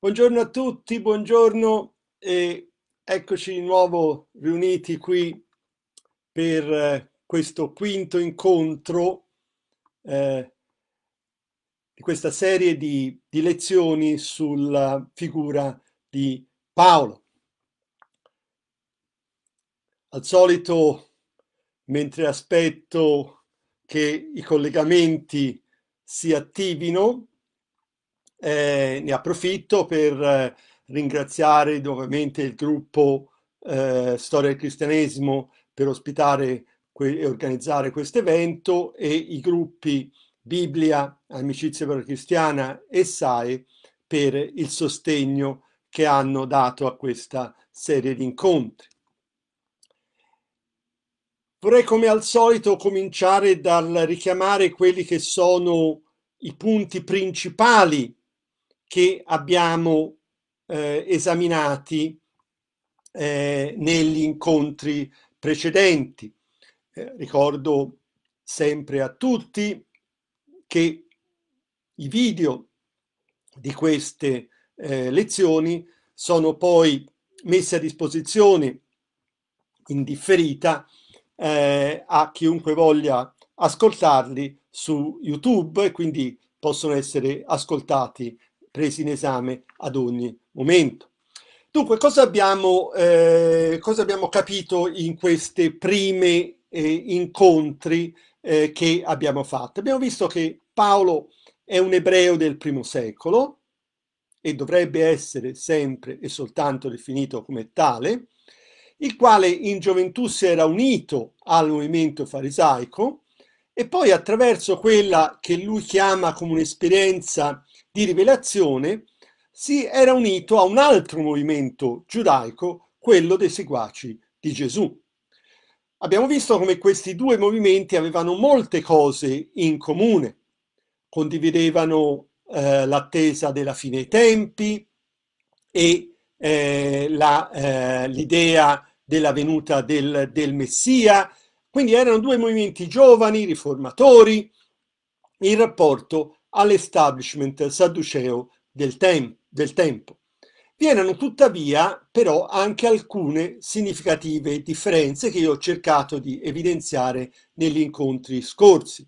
Buongiorno a tutti, buongiorno e eccoci di nuovo riuniti qui per eh, questo quinto incontro eh, di questa serie di, di, lezioni sulla figura di Paolo. Al solito, mentre aspetto che i collegamenti si attivino, eh, ne approfitto per eh, ringraziare nuovamente il gruppo eh, Storia del Cristianesimo per ospitare e organizzare questo evento e i gruppi Biblia, Amicizia per la Cristiana e SAE per il sostegno che hanno dato a questa serie di incontri. Vorrei come al solito cominciare dal richiamare quelli che sono i punti principali che abbiamo eh, esaminati eh, negli incontri precedenti. Eh, ricordo sempre a tutti che i video di queste eh, lezioni sono poi messi a disposizione in differita eh, a chiunque voglia ascoltarli su YouTube e quindi possono essere ascoltati presi in esame ad ogni momento. Dunque, cosa abbiamo, eh, cosa abbiamo capito in questi primi eh, incontri eh, che abbiamo fatto? Abbiamo visto che Paolo è un ebreo del primo secolo e dovrebbe essere sempre e soltanto definito come tale, il quale in gioventù si era unito al movimento farisaico e poi attraverso quella che lui chiama come un'esperienza di rivelazione, si era unito a un altro movimento giudaico, quello dei seguaci di Gesù. Abbiamo visto come questi due movimenti avevano molte cose in comune. Condividevano eh, l'attesa della fine dei tempi e eh, la, eh, l'idea della venuta del, del Messia. Quindi erano due movimenti giovani, riformatori, in rapporto all'establishment sadduceo del, tem- del tempo. Vi erano tuttavia però anche alcune significative differenze che io ho cercato di evidenziare negli incontri scorsi.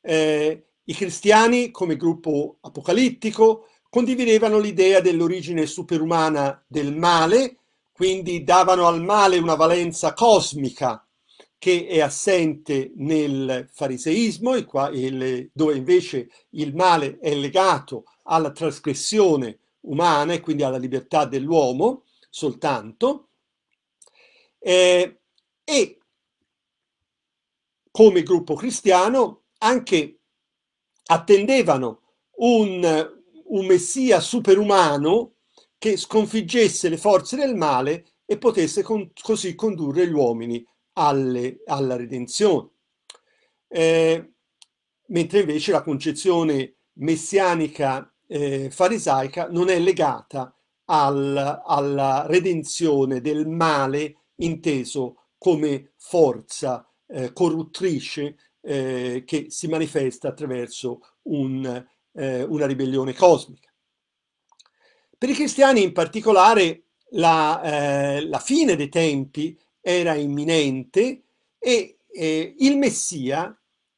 Eh, I cristiani, come gruppo apocalittico, condividevano l'idea dell'origine superumana del male, quindi davano al male una valenza cosmica che è assente nel fariseismo, il qua, il, dove invece il male è legato alla trasgressione umana e quindi alla libertà dell'uomo soltanto, eh, e come gruppo cristiano anche attendevano un, un messia superumano che sconfiggesse le forze del male e potesse con, così condurre gli uomini alle, alla redenzione. Eh, mentre invece la concezione messianica eh, farisaica non è legata al, alla redenzione del male inteso come forza eh, corruttrice eh, che si manifesta attraverso un, eh, una ribellione cosmica. Per i cristiani in particolare la, eh, la fine dei tempi era imminente e eh, il Messia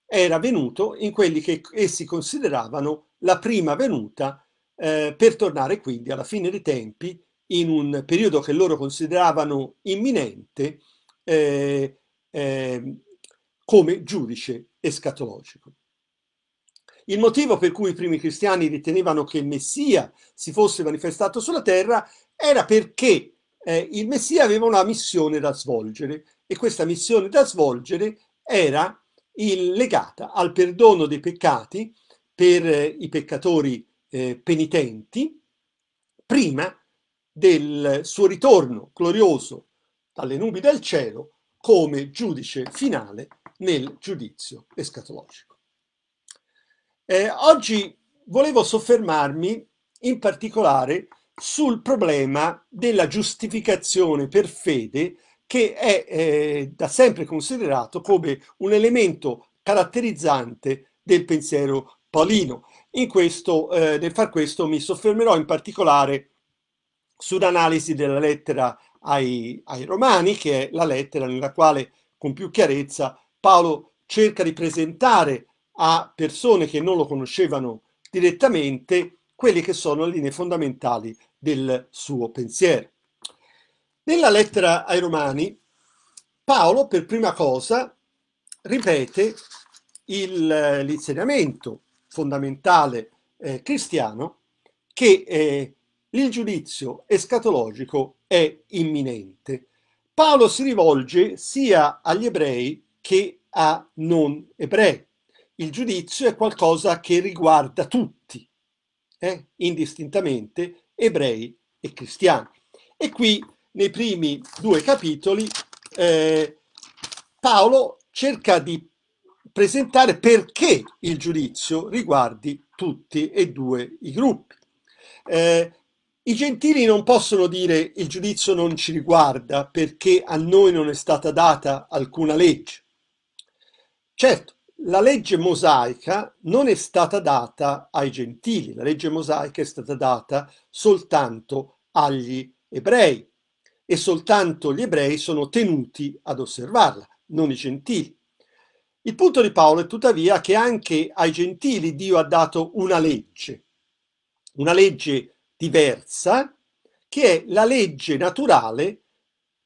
era venuto in quelli che essi consideravano la prima venuta eh, per tornare quindi alla fine dei tempi in un periodo che loro consideravano imminente eh, ehm, come giudice escatologico. Il motivo per cui i primi cristiani ritenevano che il Messia si fosse manifestato sulla terra era perché eh, il Messia aveva una missione da svolgere e questa missione da svolgere era il, legata al perdono dei peccati per eh, i peccatori eh, penitenti prima del suo ritorno glorioso dalle nubi del cielo come giudice finale nel giudizio escatologico. Eh, oggi volevo soffermarmi in particolare sul problema della giustificazione per fede che è eh, da sempre considerato come un elemento caratterizzante del pensiero paolino. Questo, eh, nel far questo mi soffermerò in particolare sull'analisi della lettera ai, ai Romani, che è la lettera nella quale con più chiarezza Paolo cerca di presentare a persone che non lo conoscevano direttamente quelle che sono le linee fondamentali del suo pensiero. Nella lettera ai Romani, Paolo per prima cosa ripete eh, l'insegnamento fondamentale eh, cristiano che eh, il giudizio escatologico è imminente. Paolo si rivolge sia agli ebrei che a non ebrei. Il giudizio è qualcosa che riguarda tutti, eh, indistintamente ebrei e cristiani. E qui nei primi due capitoli eh, Paolo cerca di presentare perché il giudizio riguardi tutti e due i gruppi. Eh, I gentili non possono dire il giudizio non ci riguarda perché a noi non è stata data alcuna legge. Certo, la legge mosaica non è stata data ai gentili, la legge mosaica è stata data soltanto agli ebrei e soltanto gli ebrei sono tenuti ad osservarla, non i gentili. Il punto di Paolo è tuttavia che anche ai gentili Dio ha dato una legge, una legge diversa, che è la legge naturale,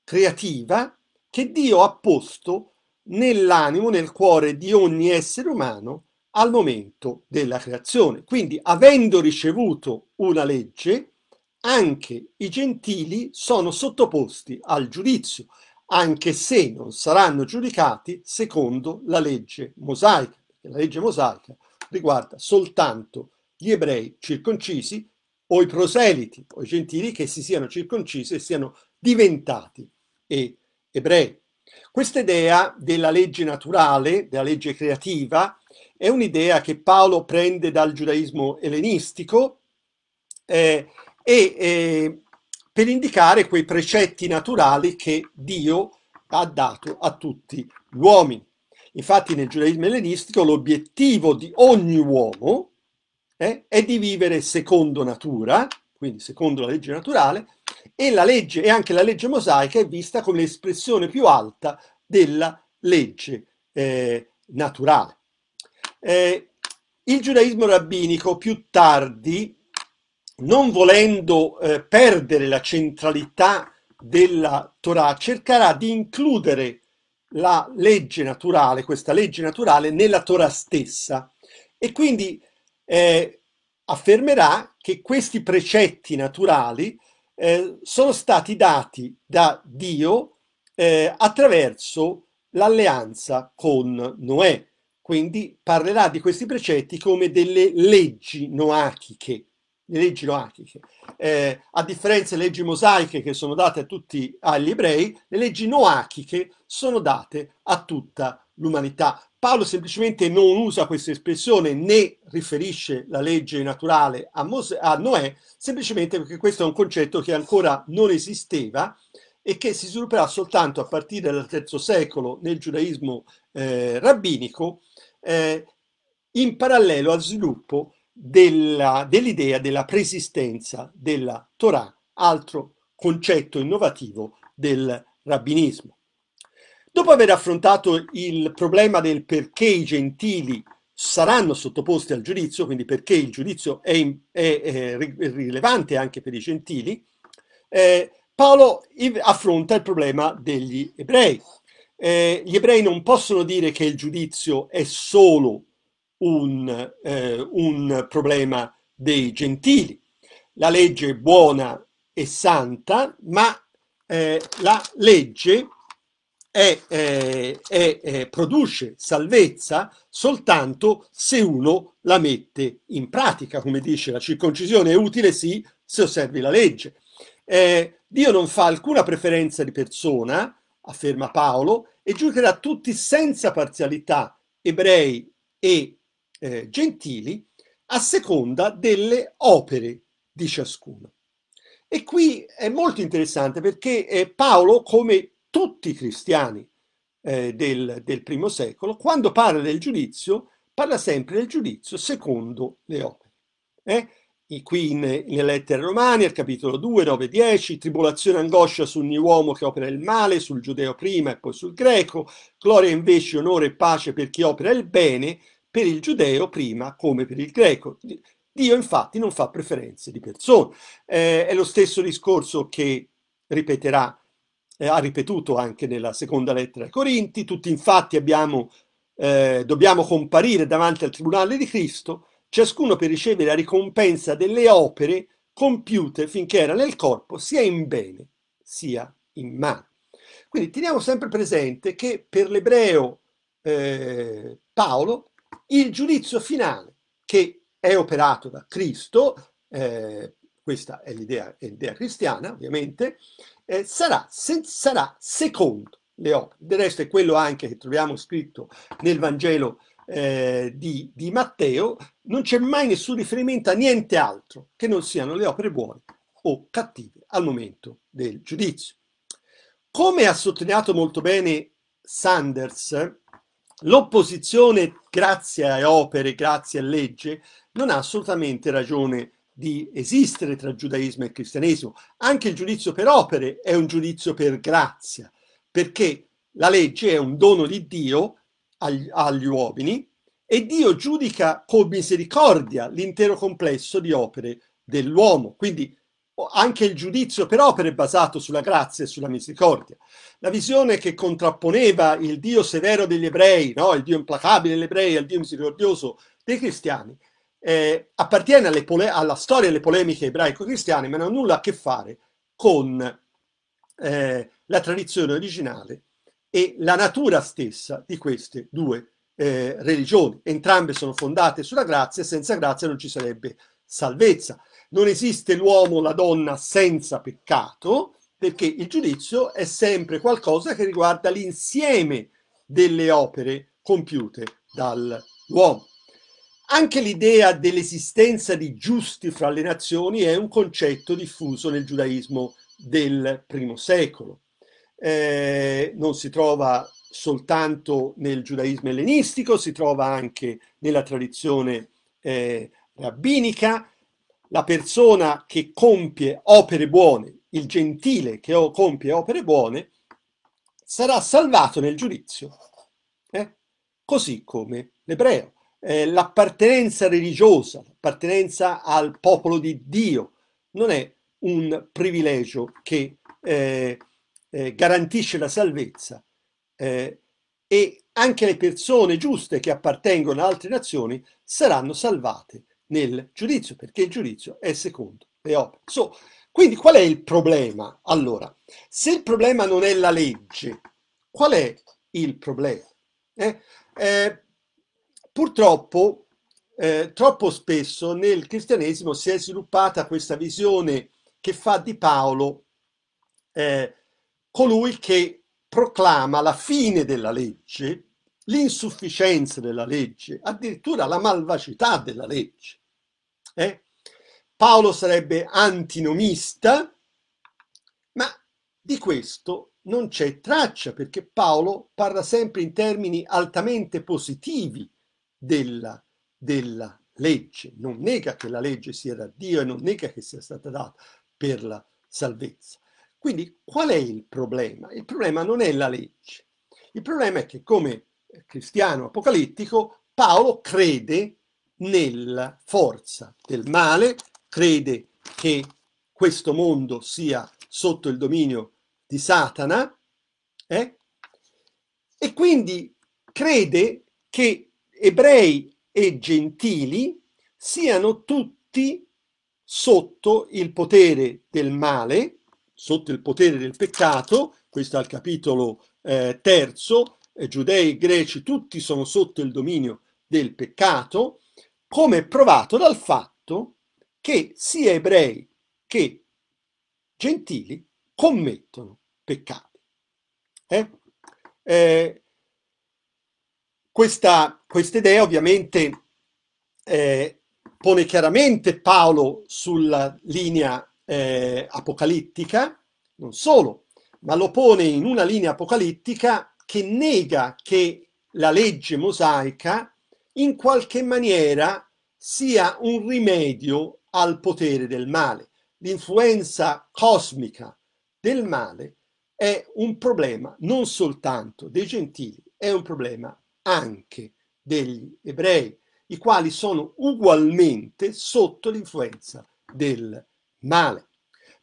creativa, che Dio ha posto nell'animo, nel cuore di ogni essere umano al momento della creazione. Quindi, avendo ricevuto una legge, anche i gentili sono sottoposti al giudizio, anche se non saranno giudicati secondo la legge mosaica. La legge mosaica riguarda soltanto gli ebrei circoncisi o i proseliti o i gentili che si siano circoncisi e siano diventati ebrei. Questa idea della legge naturale, della legge creativa, è un'idea che Paolo prende dal giudaismo ellenistico eh, e eh, per indicare quei precetti naturali che Dio ha dato a tutti gli uomini. Infatti nel giudaismo ellenistico l'obiettivo di ogni uomo eh, è di vivere secondo natura, quindi secondo la legge naturale, e la legge e anche la legge mosaica è vista come l'espressione più alta della legge eh, naturale. Eh, il giudaismo rabbinico più tardi, non volendo eh, perdere la centralità della Torah, cercherà di includere la legge naturale, questa legge naturale, nella Torah stessa e quindi eh, affermerà che questi precetti naturali eh, sono stati dati da Dio eh, attraverso l'alleanza con Noè. Quindi parlerà di questi precetti come delle leggi noachiche, le leggi noachiche. Eh, a differenza delle leggi mosaiche che sono date a tutti agli ebrei, le leggi noachiche sono date a tutta l'umanità. Paolo semplicemente non usa questa espressione né riferisce la legge naturale a, Mose, a Noè, semplicemente perché questo è un concetto che ancora non esisteva e che si svilupperà soltanto a partire dal III secolo nel giudaismo eh, rabbinico, eh, in parallelo al sviluppo della, dell'idea della preesistenza della Torah, altro concetto innovativo del rabbinismo. Dopo aver affrontato il problema del perché i gentili saranno sottoposti al giudizio, quindi perché il giudizio è, è, è rilevante anche per i gentili, eh, Paolo affronta il problema degli ebrei. Eh, gli ebrei non possono dire che il giudizio è solo un, eh, un problema dei gentili. La legge è buona e santa, ma eh, la legge è, eh, è, eh, produce salvezza soltanto se uno la mette in pratica, come dice la circoncisione è utile sì se osservi la legge. Eh, Dio non fa alcuna preferenza di persona, afferma Paolo, e giudicherà tutti senza parzialità, ebrei e eh, gentili, a seconda delle opere di ciascuno. E qui è molto interessante perché eh, Paolo, come tutti i cristiani eh, del, del primo secolo, quando parla del giudizio, parla sempre del giudizio secondo le opere. Eh? qui in, nelle lettere romane, al capitolo 2, 9, 10, tribolazione e angoscia su ogni uomo che opera il male, sul giudeo prima e poi sul greco, gloria invece, onore e pace per chi opera il bene, per il giudeo prima come per il greco. Dio infatti non fa preferenze di persone. Eh, è lo stesso discorso che ripeterà eh, ha ripetuto anche nella seconda lettera ai Corinti, tutti infatti abbiamo, eh, dobbiamo comparire davanti al Tribunale di Cristo, ciascuno per ricevere la ricompensa delle opere compiute finché era nel corpo, sia in bene sia in male. Quindi teniamo sempre presente che per l'ebreo eh, Paolo il giudizio finale che è operato da Cristo, eh, questa è l'idea, cristiana ovviamente, eh, sarà, se, sarà, secondo le opere. Del resto è quello anche che troviamo scritto nel Vangelo eh, di, di Matteo, non c'è mai nessun riferimento a niente altro che non siano le opere buone o cattive al momento del giudizio. Come ha sottolineato molto bene Sanders, l'opposizione grazie a opere, grazie a legge, non ha assolutamente ragione di esistere tra giudaismo e cristianesimo. Anche il giudizio per opere è un giudizio per grazia, perché la legge è un dono di Dio agli, agli uomini e Dio giudica con misericordia l'intero complesso di opere dell'uomo. Quindi anche il giudizio per opere è basato sulla grazia e sulla misericordia. La visione che contrapponeva il Dio severo degli ebrei, no? il Dio implacabile degli ebrei al Dio misericordioso dei cristiani, eh, appartiene alla storia delle polemiche ebraico-cristiane, ma non ha nulla a che fare con eh, la tradizione originale e la natura stessa di queste due eh, religioni. Entrambe sono fondate sulla grazia e senza grazia non ci sarebbe salvezza. Non esiste l'uomo, o la donna senza peccato, perché il giudizio è sempre qualcosa che riguarda l'insieme delle opere compiute dall'uomo. Anche l'idea dell'esistenza di giusti fra le nazioni è un concetto diffuso nel giudaismo del primo secolo. Eh, non si trova soltanto nel giudaismo ellenistico, si trova anche nella tradizione eh, rabbinica. La persona che compie opere buone, il gentile che compie opere buone, sarà salvato nel giudizio, eh? così come l'ebreo eh, l'appartenenza religiosa, l'appartenenza al popolo di Dio, non è un privilegio che eh, eh, garantisce la salvezza eh, e anche le persone giuste che appartengono a altre nazioni saranno salvate nel giudizio, perché il giudizio è secondo le opere. So, quindi qual è il problema? Allora, se il problema non è la legge, qual è il problema? Eh, eh, Purtroppo, eh, troppo spesso nel cristianesimo si è sviluppata questa visione che fa di Paolo eh, colui che proclama la fine della legge, l'insufficienza della legge, addirittura la malvacità della legge. Eh? Paolo sarebbe antinomista, ma di questo non c'è traccia perché Paolo parla sempre in termini altamente positivi della, della legge, non nega che la legge sia da Dio e non nega che sia stata data per la salvezza. Quindi qual è il problema? Il problema non è la legge. Il problema è che come cristiano apocalittico Paolo crede nella forza del male, crede che questo mondo sia sotto il dominio di Satana eh? e quindi crede che ebrei e gentili siano tutti sotto il potere del male, sotto il potere del peccato, questo è al capitolo eh, terzo, eh, giudei e greci tutti sono sotto il dominio del peccato, come provato dal fatto che sia ebrei che gentili commettono peccati. Eh? eh questa quest idea ovviamente eh, pone chiaramente Paolo sulla linea eh, apocalittica, non solo, ma lo pone in una linea apocalittica che nega che la legge mosaica in qualche maniera sia un rimedio al potere del male. L'influenza cosmica del male è un problema non soltanto dei gentili, è un problema anche degli ebrei, i quali sono ugualmente sotto l'influenza del male.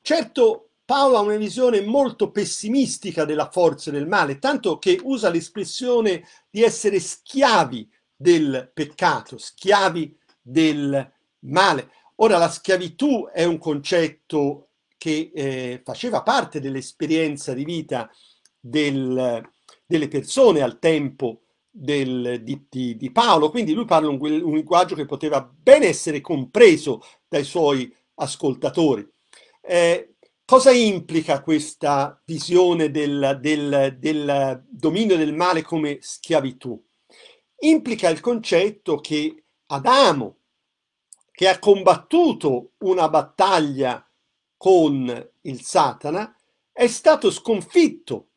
Certo, Paolo ha una visione molto pessimistica della forza del male, tanto che usa l'espressione di essere schiavi del peccato, schiavi del male. Ora, la schiavitù è un concetto che eh, faceva parte dell'esperienza di vita del, delle persone al tempo del, di, di, di, Paolo, quindi lui parla un, un, linguaggio che poteva ben essere compreso dai suoi ascoltatori. Eh, cosa implica questa visione del, del, del dominio del male come schiavitù? Implica il concetto che Adamo, che ha combattuto una battaglia con il Satana, è stato sconfitto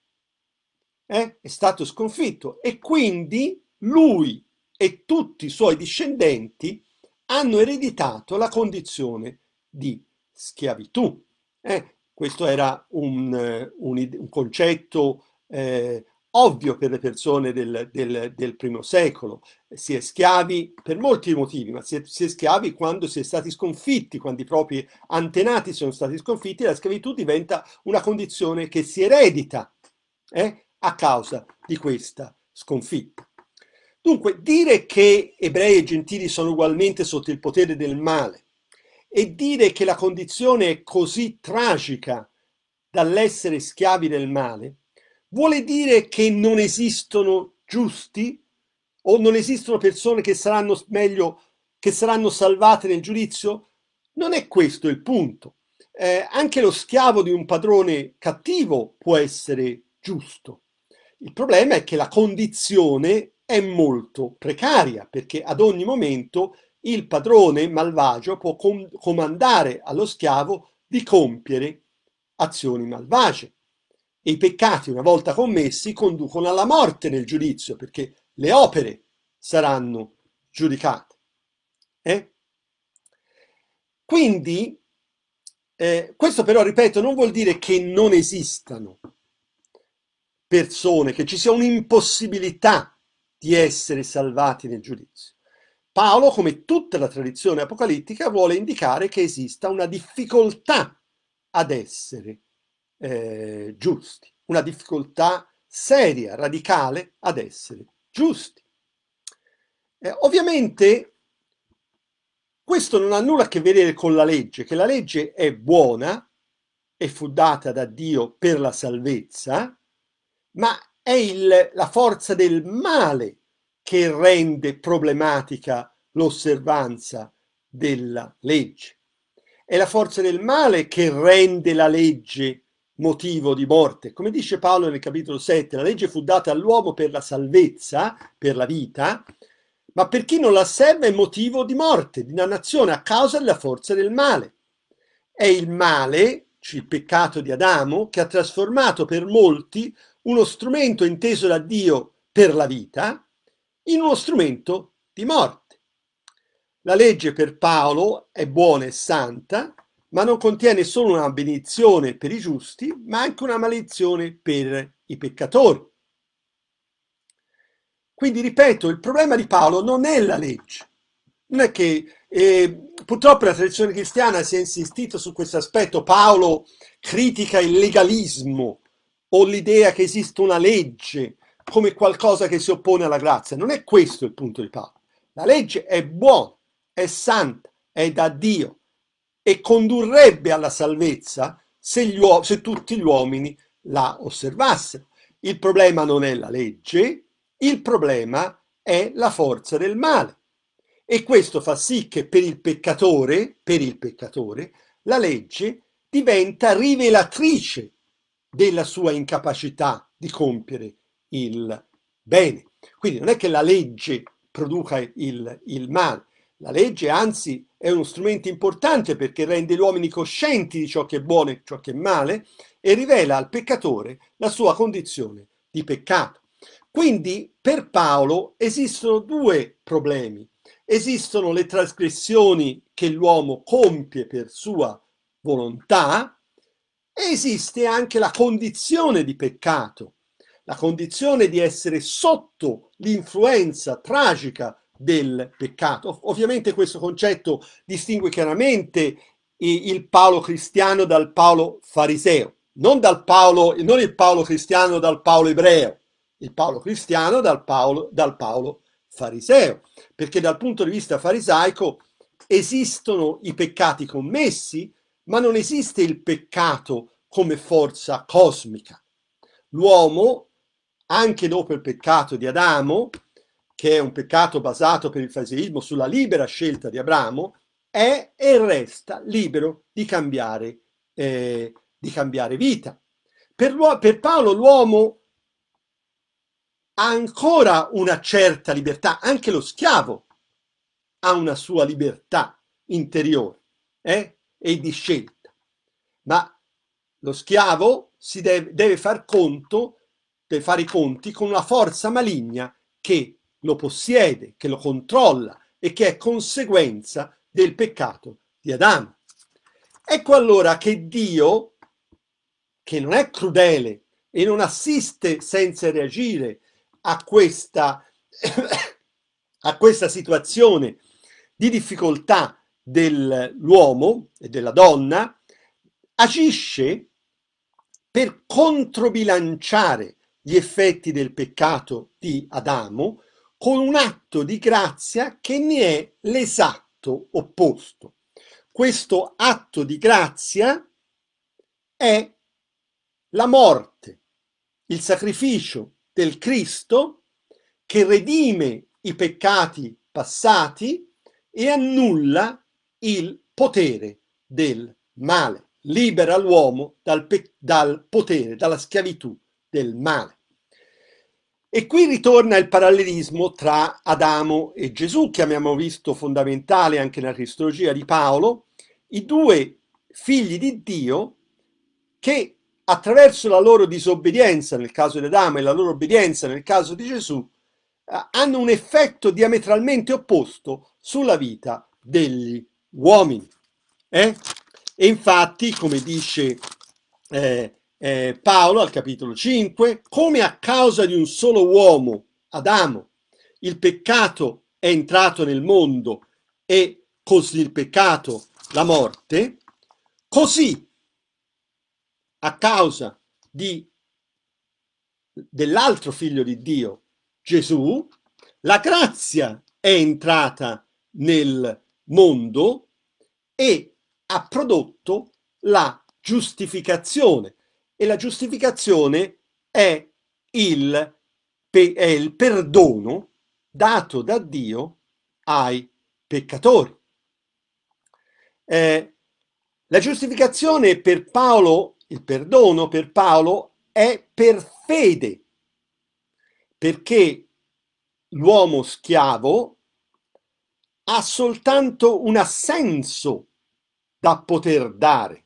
eh, è stato sconfitto e quindi lui e tutti i suoi discendenti hanno ereditato la condizione di schiavitù. Eh, questo era un, eh, un, un concetto eh, ovvio per le persone del, del, del, primo secolo. Si è schiavi per molti motivi, ma si è, si è, schiavi quando si è stati sconfitti, quando i propri antenati sono stati sconfitti, la schiavitù diventa una condizione che si eredita. Eh? a causa di questa sconfitta. Dunque, dire che ebrei e gentili sono ugualmente sotto il potere del male e dire che la condizione è così tragica dall'essere schiavi del male vuole dire che non esistono giusti o non esistono persone che saranno meglio che saranno salvate nel giudizio? Non è questo il punto. Eh, anche lo schiavo di un padrone cattivo può essere giusto. Il problema è che la condizione è molto precaria perché ad ogni momento il padrone malvagio può com comandare allo schiavo di compiere azioni malvagie. E i peccati, una volta commessi, conducono alla morte nel giudizio, perché le opere saranno giudicate. Eh? Quindi, eh, questo però, ripeto, non vuol dire che non esistano persone, che ci sia un'impossibilità di essere salvati nel giudizio. Paolo, come tutta la tradizione apocalittica, vuole indicare che esista una difficoltà ad essere eh, giusti, una difficoltà seria, radicale ad essere giusti. Eh, ovviamente questo non ha nulla a che vedere con la legge, che la legge è buona e fu data da Dio per la salvezza, ma è il, la forza del male che rende problematica l'osservanza della legge. È la forza del male che rende la legge motivo di morte. Come dice Paolo nel capitolo 7, la legge fu data all'uomo per la salvezza, per la vita, ma per chi non la serve è motivo di morte, di dannazione, a causa della forza del male. È il male, cioè il peccato di Adamo, che ha trasformato per molti uno strumento inteso da Dio per la vita in uno strumento di morte. La legge per Paolo è buona e santa, ma non contiene solo una benedizione per i giusti, ma anche una maledizione per i peccatori. Quindi, ripeto, il problema di Paolo non è la legge. Non è che eh, purtroppo la tradizione cristiana si è insistita su questo aspetto. Paolo critica il legalismo, o l'idea che esista una legge come qualcosa che si oppone alla grazia. Non è questo il punto di Paolo. La legge è buona, è santa, è da Dio e condurrebbe alla salvezza se, gli uo- se tutti gli uomini la osservassero. Il problema non è la legge, il problema è la forza del male. E questo fa sì che per il peccatore, per il peccatore, la legge diventa rivelatrice della sua incapacità di compiere il bene. Quindi non è che la legge produca il, il male, la legge anzi è uno strumento importante perché rende gli uomini coscienti di ciò che è buono e ciò che è male e rivela al peccatore la sua condizione di peccato. Quindi per Paolo esistono due problemi. Esistono le trasgressioni che l'uomo compie per sua volontà esiste anche la condizione di peccato, la condizione di essere sotto l'influenza tragica del peccato. Ovviamente questo concetto distingue chiaramente il Paolo cristiano dal Paolo fariseo, non, dal Paolo, non il Paolo cristiano dal Paolo ebreo, il Paolo cristiano dal Paolo, dal Paolo fariseo, perché dal punto di vista farisaico esistono i peccati commessi, ma non esiste il peccato come forza cosmica. L'uomo, anche dopo il peccato di Adamo, che è un peccato basato per il fariseismo sulla libera scelta di Abramo, è e resta libero di cambiare, eh, di cambiare vita. Per, per Paolo l'uomo ha ancora una certa libertà, anche lo schiavo ha una sua libertà interiore. Eh? e di scelta, ma lo schiavo si deve, deve far conto, deve fare i conti con una forza maligna che lo possiede, che lo controlla e che è conseguenza del peccato di Adamo. Ecco allora che Dio, che non è crudele e non assiste senza reagire a questa, a questa situazione di difficoltà dell'uomo e della donna agisce per controbilanciare gli effetti del peccato di Adamo con un atto di grazia che ne è l'esatto opposto. Questo atto di grazia è la morte, il sacrificio del Cristo che redime i peccati passati e annulla il potere del male, libera l'uomo dal, pe- dal potere, dalla schiavitù del male. E qui ritorna il parallelismo tra Adamo e Gesù, che abbiamo visto fondamentale anche nella Cristologia di Paolo, i due figli di Dio che attraverso la loro disobbedienza nel caso di Adamo e la loro obbedienza nel caso di Gesù, eh, hanno un effetto diametralmente opposto sulla vita degli uomini. Eh? E infatti, come dice eh, eh, Paolo al capitolo 5, come a causa di un solo uomo, Adamo, il peccato è entrato nel mondo e così il peccato, la morte, così a causa di, dell'altro figlio di Dio, Gesù, la grazia è entrata nel mondo mondo e ha prodotto la giustificazione e la giustificazione è il, è il perdono dato da Dio ai peccatori. Eh, la giustificazione per Paolo, il perdono per Paolo è per fede, perché l'uomo schiavo ha soltanto un assenso da poter dare,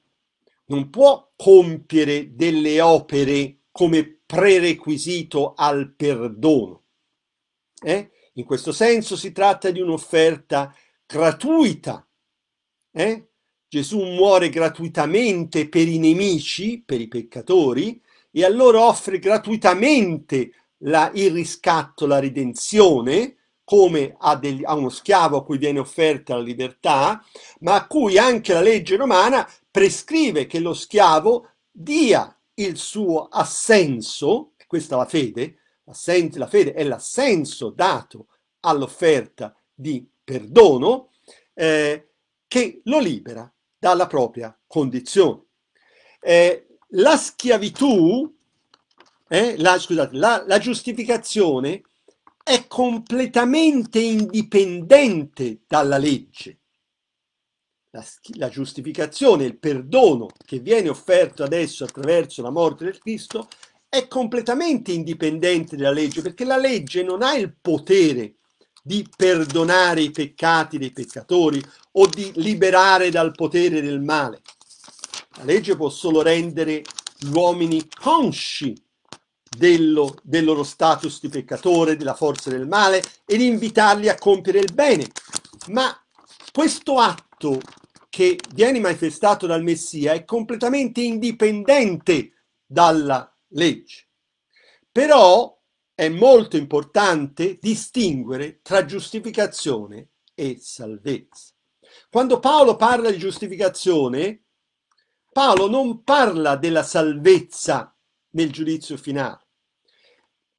non può compiere delle opere come prerequisito al perdono. Eh? In questo senso si tratta di un'offerta gratuita. Eh? Gesù muore gratuitamente per i nemici, per i peccatori, e allora offre gratuitamente la, il riscatto, la redenzione, come a, degli, a uno schiavo a cui viene offerta la libertà, ma a cui anche la legge romana prescrive che lo schiavo dia il suo assenso, questa è la fede, la fede è l'assenso dato all'offerta di perdono, eh, che lo libera dalla propria condizione. Eh, la schiavitù, eh, la, scusate, la, la giustificazione è completamente indipendente dalla legge. La, la, giustificazione, il perdono che viene offerto adesso attraverso la morte del Cristo è completamente indipendente dalla legge, perché la legge non ha il potere di perdonare i peccati dei peccatori o di liberare dal potere del male. La legge può solo rendere gli uomini consci dello, del loro status di peccatore, della forza del male ed invitarli a compiere il bene. Ma questo atto che viene manifestato dal Messia è completamente indipendente dalla legge. Però è molto importante distinguere tra giustificazione e salvezza. Quando Paolo parla di giustificazione, Paolo non parla della salvezza nel giudizio finale,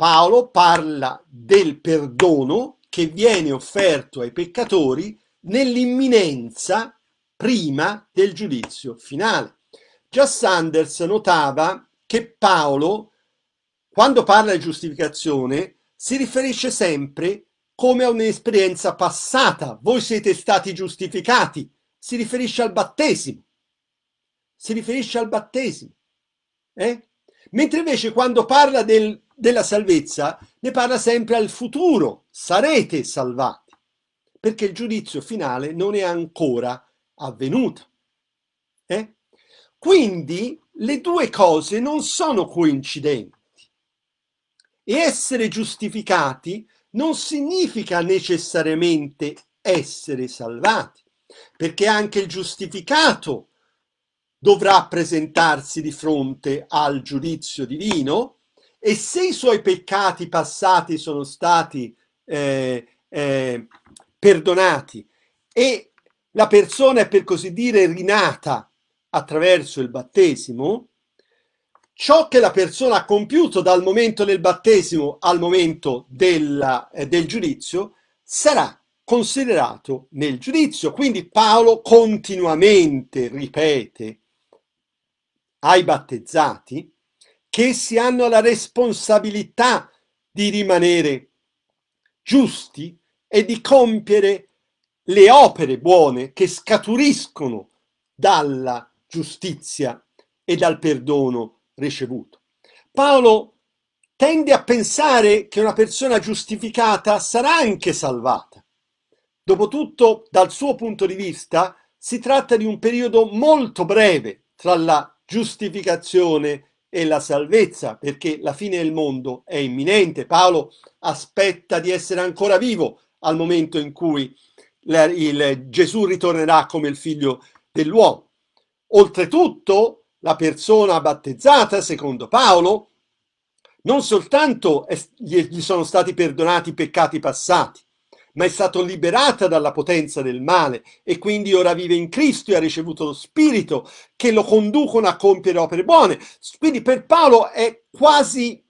Paolo parla del perdono che viene offerto ai peccatori nell'imminenza prima del giudizio finale. Già Sanders notava che Paolo, quando parla di giustificazione, si riferisce sempre come a un'esperienza passata. Voi siete stati giustificati. Si riferisce al battesimo. Si riferisce al battesimo. Eh? Mentre invece quando parla del della salvezza ne parla sempre al futuro, sarete salvati, perché il giudizio finale non è ancora avvenuto. Eh? Quindi le due cose non sono coincidenti e essere giustificati non significa necessariamente essere salvati, perché anche il giustificato dovrà presentarsi di fronte al giudizio divino e se i suoi peccati passati sono stati eh, eh, perdonati e la persona è per così dire rinata attraverso il battesimo, ciò che la persona ha compiuto dal momento del battesimo al momento della, eh, del giudizio sarà considerato nel giudizio. Quindi Paolo continuamente ripete ai battezzati che essi hanno la responsabilità di rimanere giusti e di compiere le opere buone che scaturiscono dalla giustizia e dal perdono ricevuto. Paolo tende a pensare che una persona giustificata sarà anche salvata. Dopotutto, dal suo punto di vista, si tratta di un periodo molto breve tra la giustificazione e e la salvezza, perché la fine del mondo è imminente. Paolo aspetta di essere ancora vivo al momento in cui la, il, Gesù ritornerà come il figlio dell'uomo. Oltretutto, la persona battezzata, secondo Paolo, non soltanto è, gli, gli sono stati perdonati i peccati passati, ma è stata liberata dalla potenza del male e quindi ora vive in Cristo e ha ricevuto lo Spirito che lo conducono a compiere opere buone. Quindi per Paolo è quasi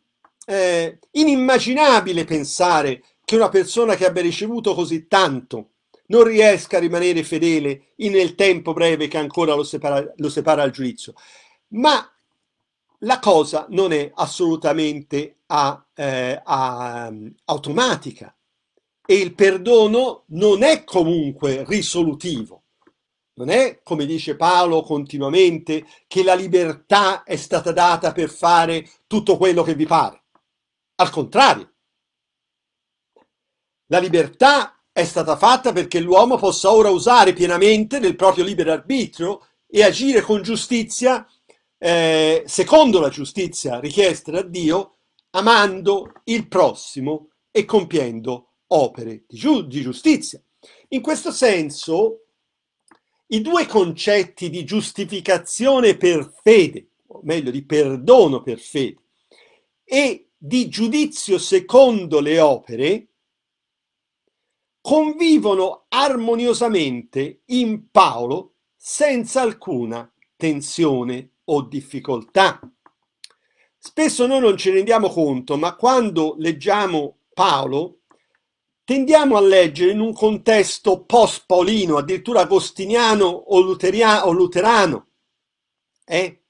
eh, inimmaginabile pensare che una persona che abbia ricevuto così tanto non riesca a rimanere fedele nel tempo breve che ancora lo separa, lo separa al giudizio. Ma la cosa non è assolutamente a, eh, a, automatica e il perdono non è comunque risolutivo. Non è, come dice Paolo continuamente, che la libertà è stata data per fare tutto quello che vi pare. Al contrario, la libertà è stata fatta perché l'uomo possa ora usare pienamente del proprio libero arbitrio e agire con giustizia, eh, secondo la giustizia richiesta da Dio, amando il prossimo e compiendo opere di, giu di giustizia. In questo senso, i due concetti di giustificazione per fede, o meglio di perdono per fede, e di giudizio secondo le opere, convivono armoniosamente in Paolo senza alcuna tensione o difficoltà. Spesso noi non ci rendiamo conto, ma quando leggiamo Paolo, tendiamo a leggere in un contesto post-paolino, addirittura agostiniano o, luteria- o luterano. Eh?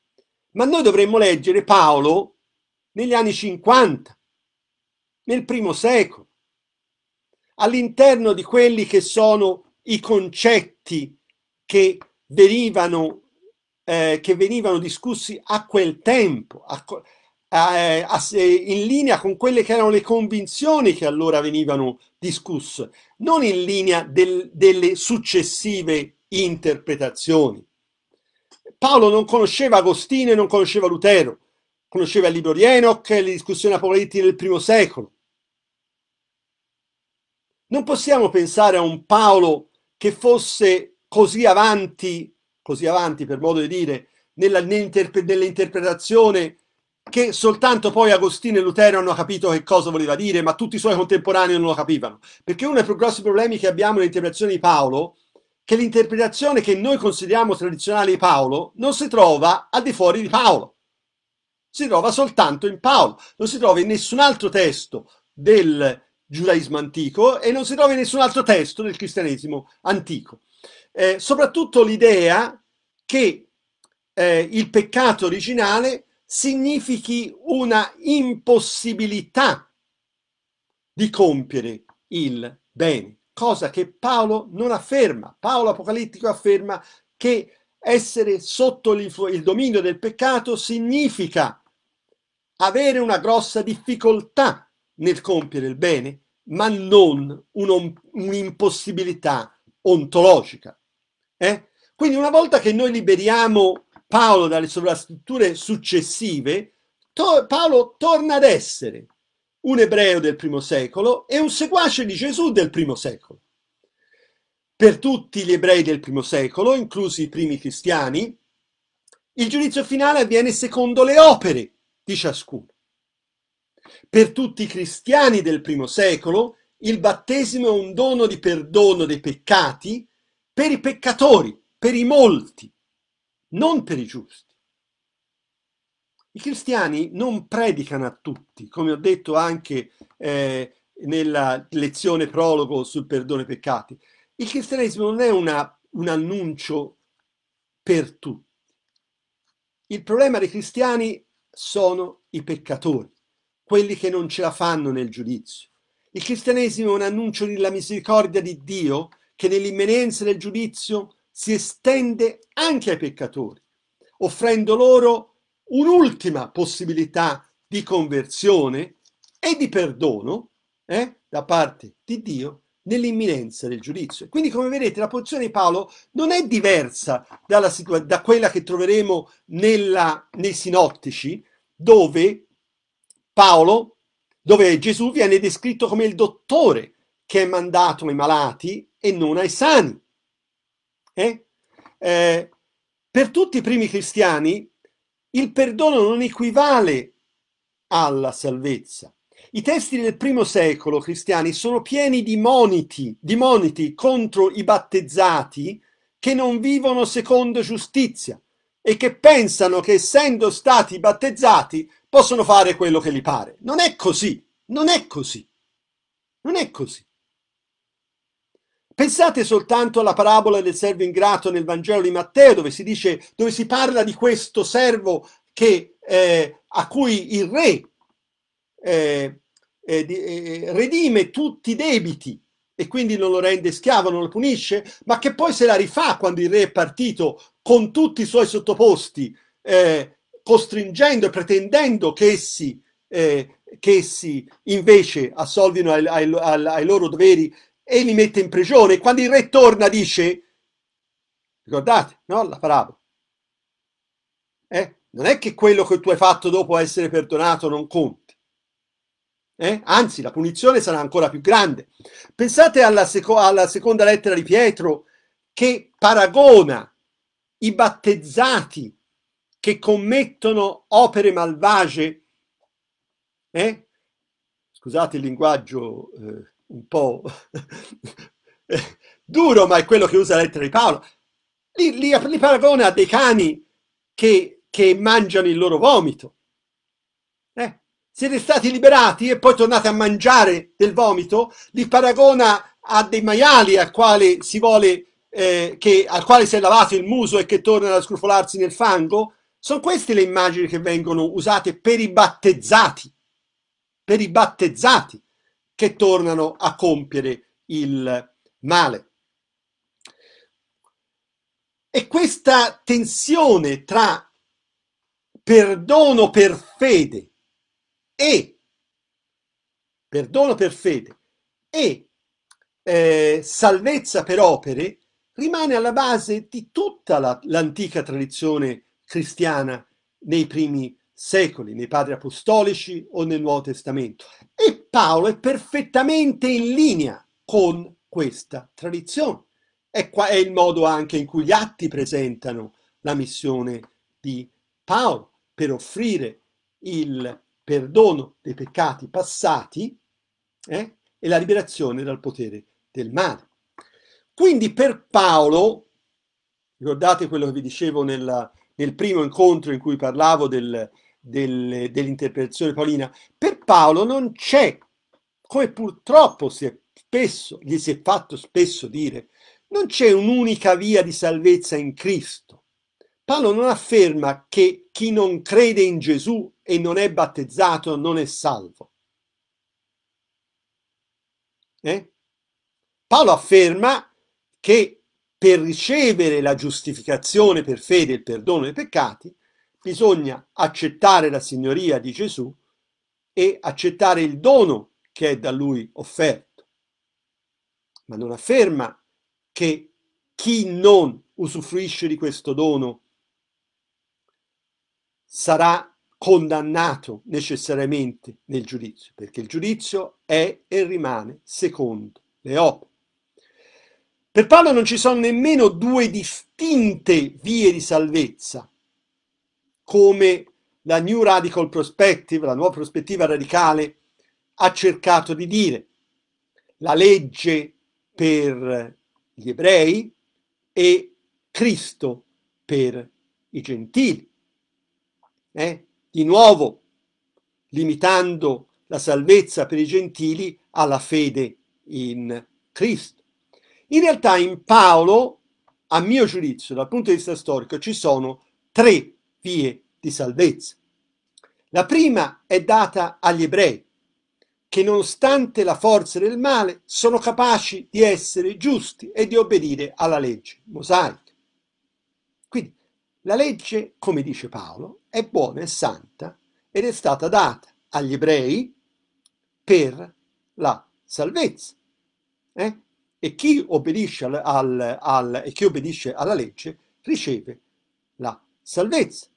Ma noi dovremmo leggere Paolo negli anni 50, nel primo secolo, all'interno di quelli che sono i concetti che derivano eh, che venivano discussi a quel tempo, a, eh, in linea con quelle che erano le convinzioni che allora venivano discusse, non in linea del, delle successive interpretazioni. Paolo non conosceva Agostino e non conosceva Lutero, conosceva il libro di Enoch e le discussioni apocalittiche del primo secolo. Non possiamo pensare a un Paolo che fosse così avanti, così avanti per modo di dire, nella, nell'interpretazione che soltanto poi Agostino e Lutero hanno capito che cosa voleva dire, ma tutti i suoi contemporanei non lo capivano. Perché uno dei più grossi problemi che abbiamo nell'interpretazione di Paolo è che l'interpretazione che noi consideriamo tradizionale di Paolo non si trova al di fuori di Paolo, si trova soltanto in Paolo, non si trova in nessun altro testo del giudaismo antico e non si trova in nessun altro testo del cristianesimo antico. Eh, soprattutto l'idea che eh, il peccato originale significhi una impossibilità di compiere il bene, cosa che Paolo non afferma. Paolo Apocalittico afferma che essere sotto il dominio del peccato significa avere una grossa difficoltà nel compiere il bene, ma non un'impossibilità ontologica. Eh? Quindi una volta che noi liberiamo Paolo dalle sovrastrutture successive, to- Paolo torna ad essere un ebreo del primo secolo e un seguace di Gesù del primo secolo. Per tutti gli ebrei del primo secolo, inclusi i primi cristiani, il giudizio finale avviene secondo le opere di ciascuno. Per tutti i cristiani del primo secolo, il battesimo è un dono di perdono dei peccati per i peccatori, per i molti non per i giusti. I cristiani non predicano a tutti, come ho detto anche eh, nella lezione prologo sul perdono ai peccati. Il cristianesimo non è una, un annuncio per tutti. Il problema dei cristiani sono i peccatori, quelli che non ce la fanno nel giudizio. Il cristianesimo è un annuncio della misericordia di Dio che nell'imminenza del giudizio si estende anche ai peccatori, offrendo loro un'ultima possibilità di conversione e di perdono eh, da parte di Dio nell'imminenza del giudizio. Quindi, come vedete, la posizione di Paolo non è diversa situa- da quella che troveremo nella, nei sinottici, dove Paolo, dove Gesù viene descritto come il dottore che è mandato ai malati e non ai sani. Eh? Eh, per tutti i primi cristiani il perdono non equivale alla salvezza. I testi del primo secolo cristiani sono pieni di moniti, di moniti contro i battezzati che non vivono secondo giustizia e che pensano che essendo stati battezzati possono fare quello che gli pare. Non è così, non è così, non è così. Pensate soltanto alla parabola del servo ingrato nel Vangelo di Matteo, dove si, dice, dove si parla di questo servo che, eh, a cui il re eh, eh, eh, redime tutti i debiti e quindi non lo rende schiavo, non lo punisce, ma che poi se la rifà quando il re è partito con tutti i suoi sottoposti, eh, costringendo e pretendendo che essi, eh, che essi invece assolvino ai, ai, ai loro doveri e li mette in prigione. Quando il re torna dice, ricordate, no? La parabola. Eh? Non è che quello che tu hai fatto dopo essere perdonato non conti. Eh? Anzi, la punizione sarà ancora più grande. Pensate alla, seco- alla seconda lettera di Pietro che paragona i battezzati che commettono opere malvagie, eh? scusate il linguaggio eh, un po' duro, ma è quello che usa la lettera di Paolo, li, li, li paragona a dei cani che, che mangiano il loro vomito. Eh? Siete stati liberati e poi tornate a mangiare del vomito, li paragona a dei maiali al quale si vuole, eh, che, al quale si è lavato il muso e che tornano a scrufolarsi nel fango. Sono queste le immagini che vengono usate per i battezzati, per i battezzati che tornano a compiere il male. E questa tensione tra perdono per fede e perdono per fede e eh, salvezza per opere rimane alla base di tutta la, l'antica tradizione cristiana nei primi secoli, nei padri apostolici o nel Nuovo Testamento. E Paolo è perfettamente in linea con questa tradizione. E qua è il modo anche in cui gli atti presentano la missione di Paolo per offrire il perdono dei peccati passati eh, e la liberazione dal potere del male. Quindi per Paolo, ricordate quello che vi dicevo nella, nel primo incontro in cui parlavo del, del, dell'interpretazione paolina, per Paolo non c'è, come purtroppo si è spesso, gli si è fatto spesso dire, non c'è un'unica via di salvezza in Cristo. Paolo non afferma che chi non crede in Gesù e non è battezzato non è salvo. Eh? Paolo afferma che per ricevere la giustificazione per fede e il perdono dei peccati bisogna accettare la signoria di Gesù e accettare il dono che è da lui offerto. Ma non afferma che chi non usufruisce di questo dono sarà condannato necessariamente nel giudizio, perché il giudizio è e rimane secondo le opere. Per Paolo non ci sono nemmeno due distinte vie di salvezza, come la New Radical Perspective, la nuova prospettiva radicale, ha cercato di dire. La legge per gli ebrei e Cristo per i gentili. Eh? Di nuovo, limitando la salvezza per i gentili alla fede in Cristo. In realtà in Paolo, a mio giudizio, dal punto di vista storico, ci sono tre vie di salvezza. La prima è data agli ebrei, che nonostante la forza del male sono capaci di essere giusti e di obbedire alla legge mosaica. Quindi la legge, come dice Paolo, è buona e santa ed è stata data agli ebrei per la salvezza. Eh? E, chi al, al, al, e chi obbedisce alla legge riceve la salvezza.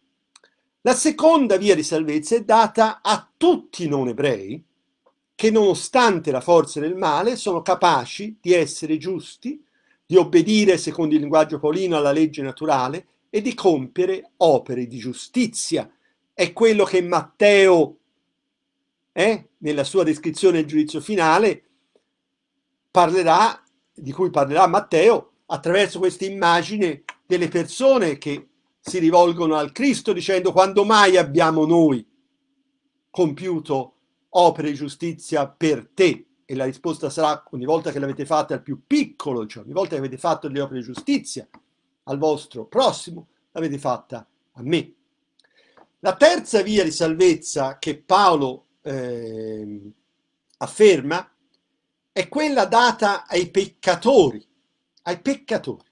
La seconda via di salvezza è data a tutti i non ebrei che nonostante la forza del male sono capaci di essere giusti, di obbedire, secondo il linguaggio paolino, alla legge naturale e di compiere opere di giustizia. È quello che Matteo, eh, nella sua descrizione del giudizio finale, parlerà, di cui parlerà Matteo, attraverso questa immagine delle persone che si rivolgono al Cristo dicendo quando mai abbiamo noi compiuto opere di giustizia per te? E la risposta sarà ogni volta che l'avete fatta al più piccolo, cioè ogni volta che avete fatto le opere di giustizia al vostro prossimo, l'avete fatta a me. La terza via di salvezza che Paolo eh, afferma è quella data ai peccatori, ai peccatori,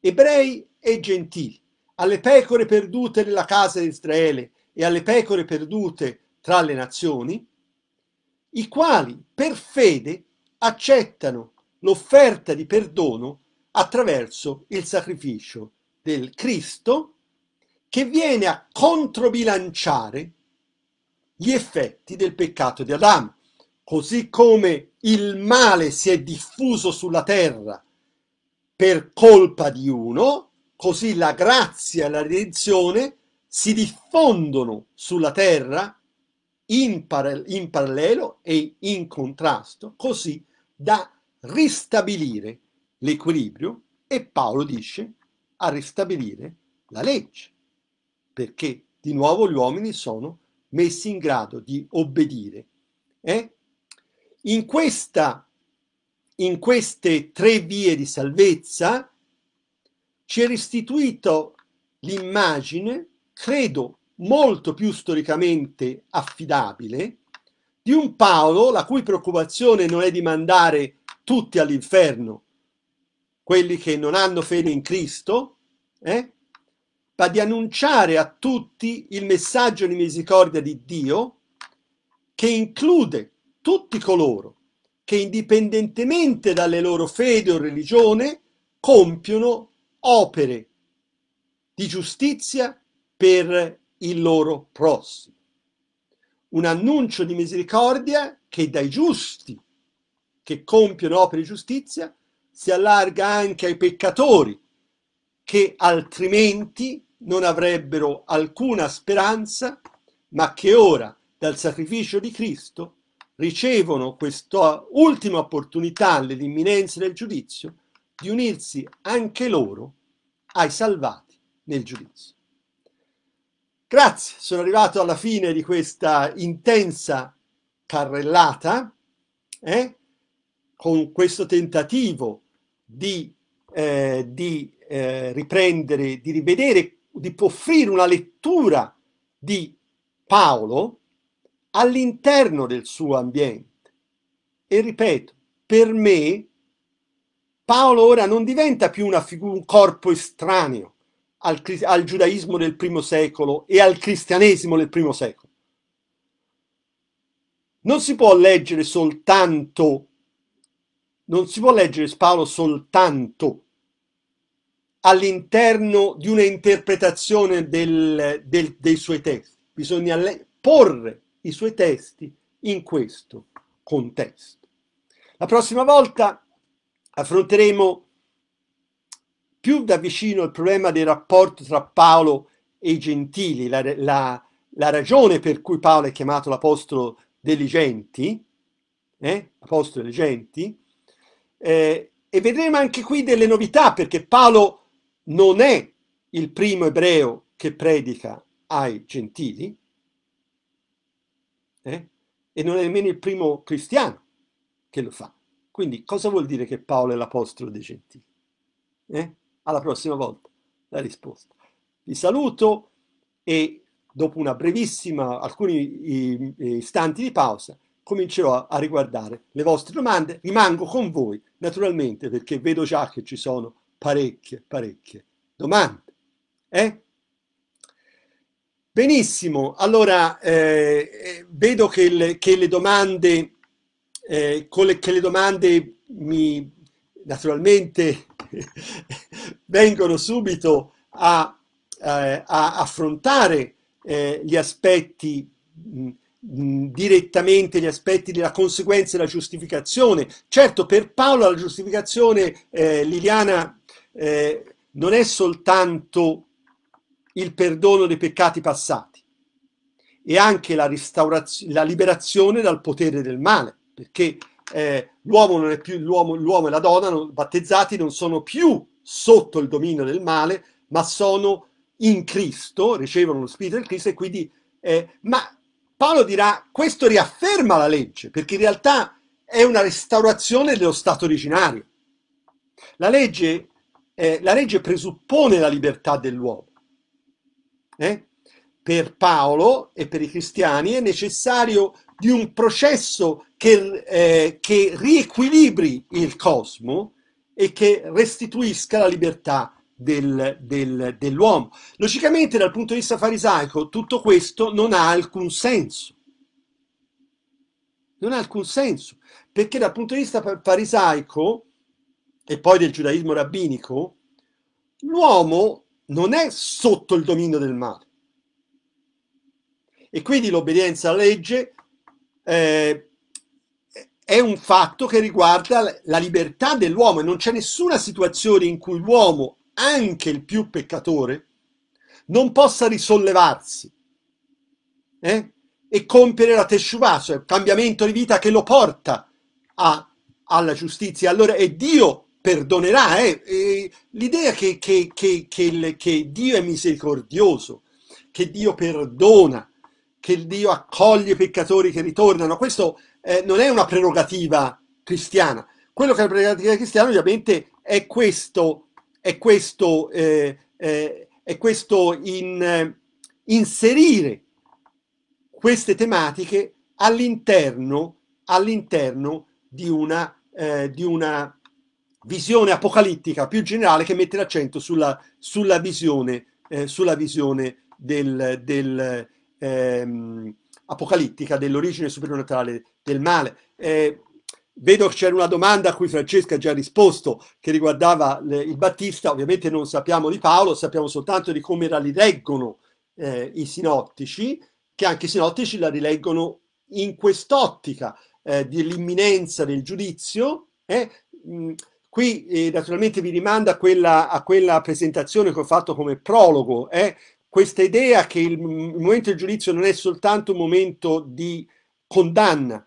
ebrei e gentili alle pecore perdute nella casa di Israele e alle pecore perdute tra le nazioni, i quali per fede accettano l'offerta di perdono attraverso il sacrificio del Cristo che viene a controbilanciare gli effetti del peccato di Adamo. Così come il male si è diffuso sulla terra per colpa di uno, Così la grazia e la redenzione si diffondono sulla terra in, par- in parallelo e in contrasto, così da ristabilire l'equilibrio e Paolo dice a ristabilire la legge, perché di nuovo gli uomini sono messi in grado di obbedire. Eh? In, questa, in queste tre vie di salvezza ci è restituito l'immagine, credo molto più storicamente affidabile, di un Paolo la cui preoccupazione non è di mandare tutti all'inferno, quelli che non hanno fede in Cristo, eh? ma di annunciare a tutti il messaggio di misericordia di Dio che include tutti coloro che indipendentemente dalle loro fede o religione compiono opere di giustizia per il loro prossimo. Un annuncio di misericordia che dai giusti che compiono opere di giustizia si allarga anche ai peccatori che altrimenti non avrebbero alcuna speranza, ma che ora dal sacrificio di Cristo ricevono questa ultima opportunità all'imminenza del giudizio di unirsi anche loro ai salvati nel giudizio. Grazie, sono arrivato alla fine di questa intensa carrellata eh, con questo tentativo di, eh, di eh, riprendere, di rivedere, di offrire una lettura di Paolo all'interno del suo ambiente. E ripeto, per me Paolo ora non diventa più una figura, un corpo estraneo al, al giudaismo del primo secolo e al cristianesimo del primo secolo. Non si può leggere soltanto, non si può leggere Paolo soltanto all'interno di una interpretazione del, del, dei suoi testi. Bisogna porre i suoi testi in questo contesto. La prossima volta affronteremo più da vicino il problema del rapporto tra Paolo e i gentili, la, la, la ragione per cui Paolo è chiamato l'apostolo degli genti, eh? apostolo degli genti, eh, e vedremo anche qui delle novità, perché Paolo non è il primo ebreo che predica ai gentili, eh? e non è nemmeno il primo cristiano che lo fa. Quindi cosa vuol dire che Paolo è l'apostolo dei gentili? Eh? Alla prossima volta la risposta. Vi saluto e dopo una brevissima, alcuni istanti di pausa, comincerò a, a riguardare le vostre domande. Rimango con voi, naturalmente, perché vedo già che ci sono parecchie, parecchie domande. Eh? Benissimo, allora eh, eh vedo che le, che le domande eh, con le, che le domande mi naturalmente vengono subito a, eh, a affrontare eh, gli aspetti mh, mm, mm, direttamente gli aspetti della conseguenza della giustificazione. Certo, per Paolo la giustificazione, eh, Liliana, eh, non è soltanto il perdono dei peccati passati, è anche la, la liberazione dal potere del male perché eh, l'uomo, non è più, l'uomo, l'uomo e la donna non, battezzati non sono più sotto il dominio del male, ma sono in Cristo, ricevono lo Spirito del Cristo e quindi... Eh, ma Paolo dirà, questo riafferma la legge, perché in realtà è una restaurazione dello stato originario. La legge, eh, la legge presuppone la libertà dell'uomo. Eh? Per Paolo e per i cristiani è necessario di un processo che, eh, che riequilibri il cosmo e che restituisca la libertà del, del, dell'uomo. Logicamente, dal punto di vista farisaico, tutto questo non ha alcun senso. Non ha alcun senso, perché dal punto di vista farisaico e poi del giudaismo rabbinico, l'uomo non è sotto il dominio del male. E quindi l'obbedienza alla legge eh, è un fatto che riguarda la libertà dell'uomo e non c'è nessuna situazione in cui l'uomo, anche il più peccatore, non possa risollevarsi eh? e compiere la teshuvah, cioè il cambiamento di vita che lo porta a, alla giustizia. Allora, e Dio perdonerà. Eh? l'idea che, che, che, il, che Dio è misericordioso, che Dio perdona, che Dio accoglie i peccatori che ritornano, questo eh, non è una prerogativa cristiana. Quello che è una prerogativa cristiana ovviamente è questo, è questo, eh, eh, è questo in, eh, inserire queste tematiche all'interno, all'interno di, una, eh, di una visione apocalittica più generale che mette l'accento sulla, sulla visione, eh, sulla visione del, del ehm, apocalittica dell'origine supernaturale del male. Eh, vedo che c'era una domanda a cui Francesca ha già risposto che riguardava le, il Battista, ovviamente non sappiamo di Paolo, sappiamo soltanto di come la rileggono eh, i sinottici, che anche i sinottici la rileggono in quest'ottica eh, dell'imminenza del giudizio. Mh, eh. mm, qui eh, naturalmente vi rimando a quella, a quella, presentazione che ho fatto come prologo, eh, questa idea che il, momento del giudizio non è soltanto un momento di condanna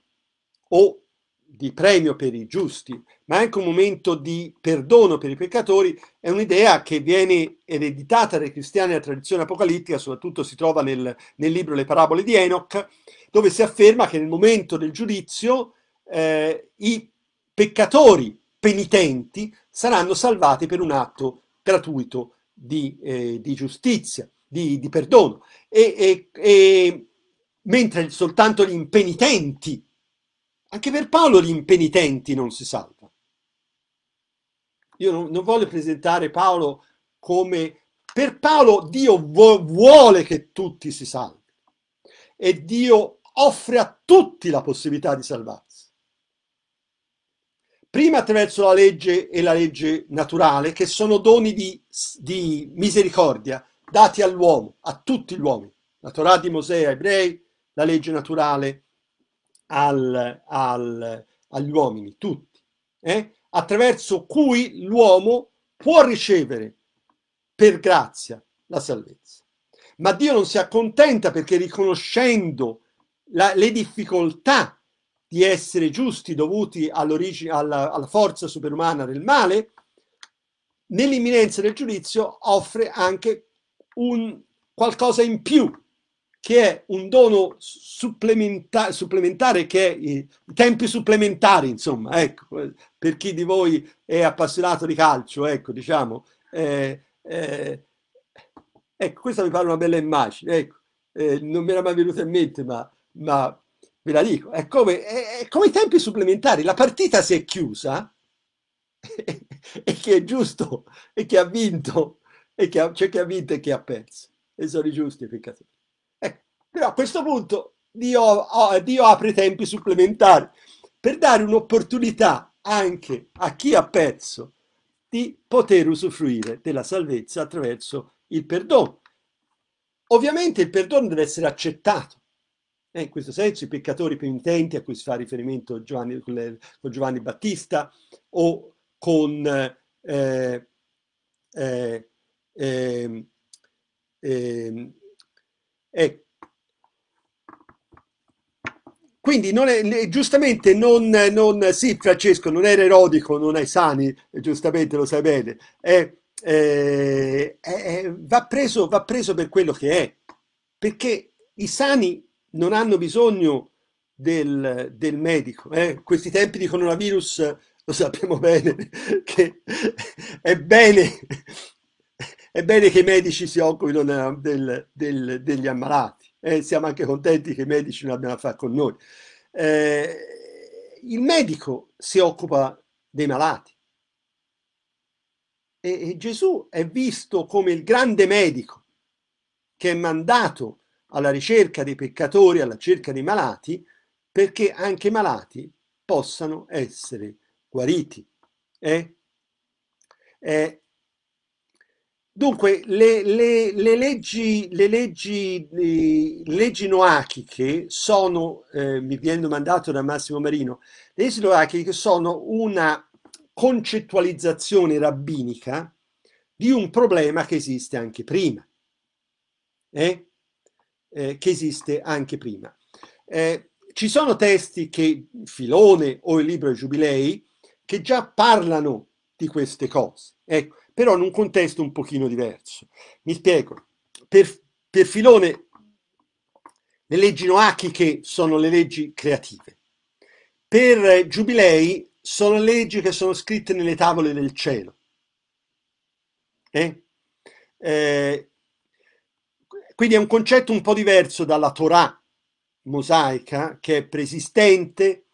o di premio per i giusti, ma anche un momento di perdono per i peccatori, è un'idea che viene ereditata dai cristiani nella tradizione apocalittica, soprattutto si trova nel, nel libro Le parabole di Enoch, dove si afferma che nel momento del giudizio eh, i peccatori penitenti saranno salvati per un atto gratuito di, eh, di giustizia di, di perdono. E, e, e, mentre soltanto gli impenitenti, anche per Paolo gli impenitenti non si salvano. Io non, non voglio presentare Paolo come... Per Paolo Dio vuole che tutti si salvino e Dio offre a tutti la possibilità di salvarsi. Prima attraverso la legge e la legge naturale, che sono doni di, di misericordia, dati all'uomo, a tutti gli uomini, la Torah di Mosè ai ebrei, la legge naturale al, al, agli uomini, tutti, eh? attraverso cui l'uomo può ricevere per grazia la salvezza. Ma Dio non si accontenta perché riconoscendo la, le difficoltà di essere giusti dovuti alla, alla forza superumana del male, nell'imminenza del giudizio offre anche un qualcosa in più, che è un dono supplementare, supplementare che è i tempi supplementari, insomma, ecco, per chi di voi è appassionato di calcio, ecco, diciamo. Eh, eh, ecco, questa mi pare una bella immagine, ecco, eh, non mi era mai venuta in mente, ma, ma ve la dico, è come, è, è come i tempi supplementari, la partita si è chiusa e che è giusto e che ha vinto e chi ha, c'è chi ha vinto e chi ha perso. E sono i giustificatori. Ecco, però a questo punto Dio, oh, Dio apre i tempi supplementari per dare un'opportunità anche a chi ha perso di poter usufruire della salvezza attraverso il perdono. Ovviamente il perdono deve essere accettato. Eh, in questo senso i peccatori penitenti a cui si fa riferimento Giovanni, con Giovanni Battista o con eh, eh, eh, eh, eh. quindi non è, giustamente non, non, sì Francesco, non era erotico, non hai sani, giustamente lo sai bene, è, è, è, va, preso, va preso per quello che è, perché i sani non hanno bisogno del, del medico. Eh. Questi tempi di coronavirus lo sappiamo bene, che è bene è bene che i medici si occupino del, del, degli ammalati. Eh, siamo anche contenti che i medici non abbiano a fare con noi. Eh, il medico si occupa dei malati. E, e Gesù è visto come il grande medico che è mandato alla ricerca dei peccatori, alla ricerca dei malati, perché anche i malati possano essere guariti. Eh? Eh, Dunque, le, le, le, leggi, le leggi, leggi, noachiche sono, eh, mi viene domandato da Massimo Marino, le leggi noachiche sono una concettualizzazione rabbinica di un problema che esiste anche prima. Eh? Eh, che esiste anche prima. Eh, ci sono testi che Filone o il libro dei Giubilei che già parlano di queste cose. Ecco, però in un contesto un pochino diverso. Mi spiego, per, per Filone le leggi noachiche sono le leggi creative, per Giubilei sono leggi che sono scritte nelle tavole del cielo. Eh? Eh, quindi è un concetto un po' diverso dalla Torah mosaica che è preesistente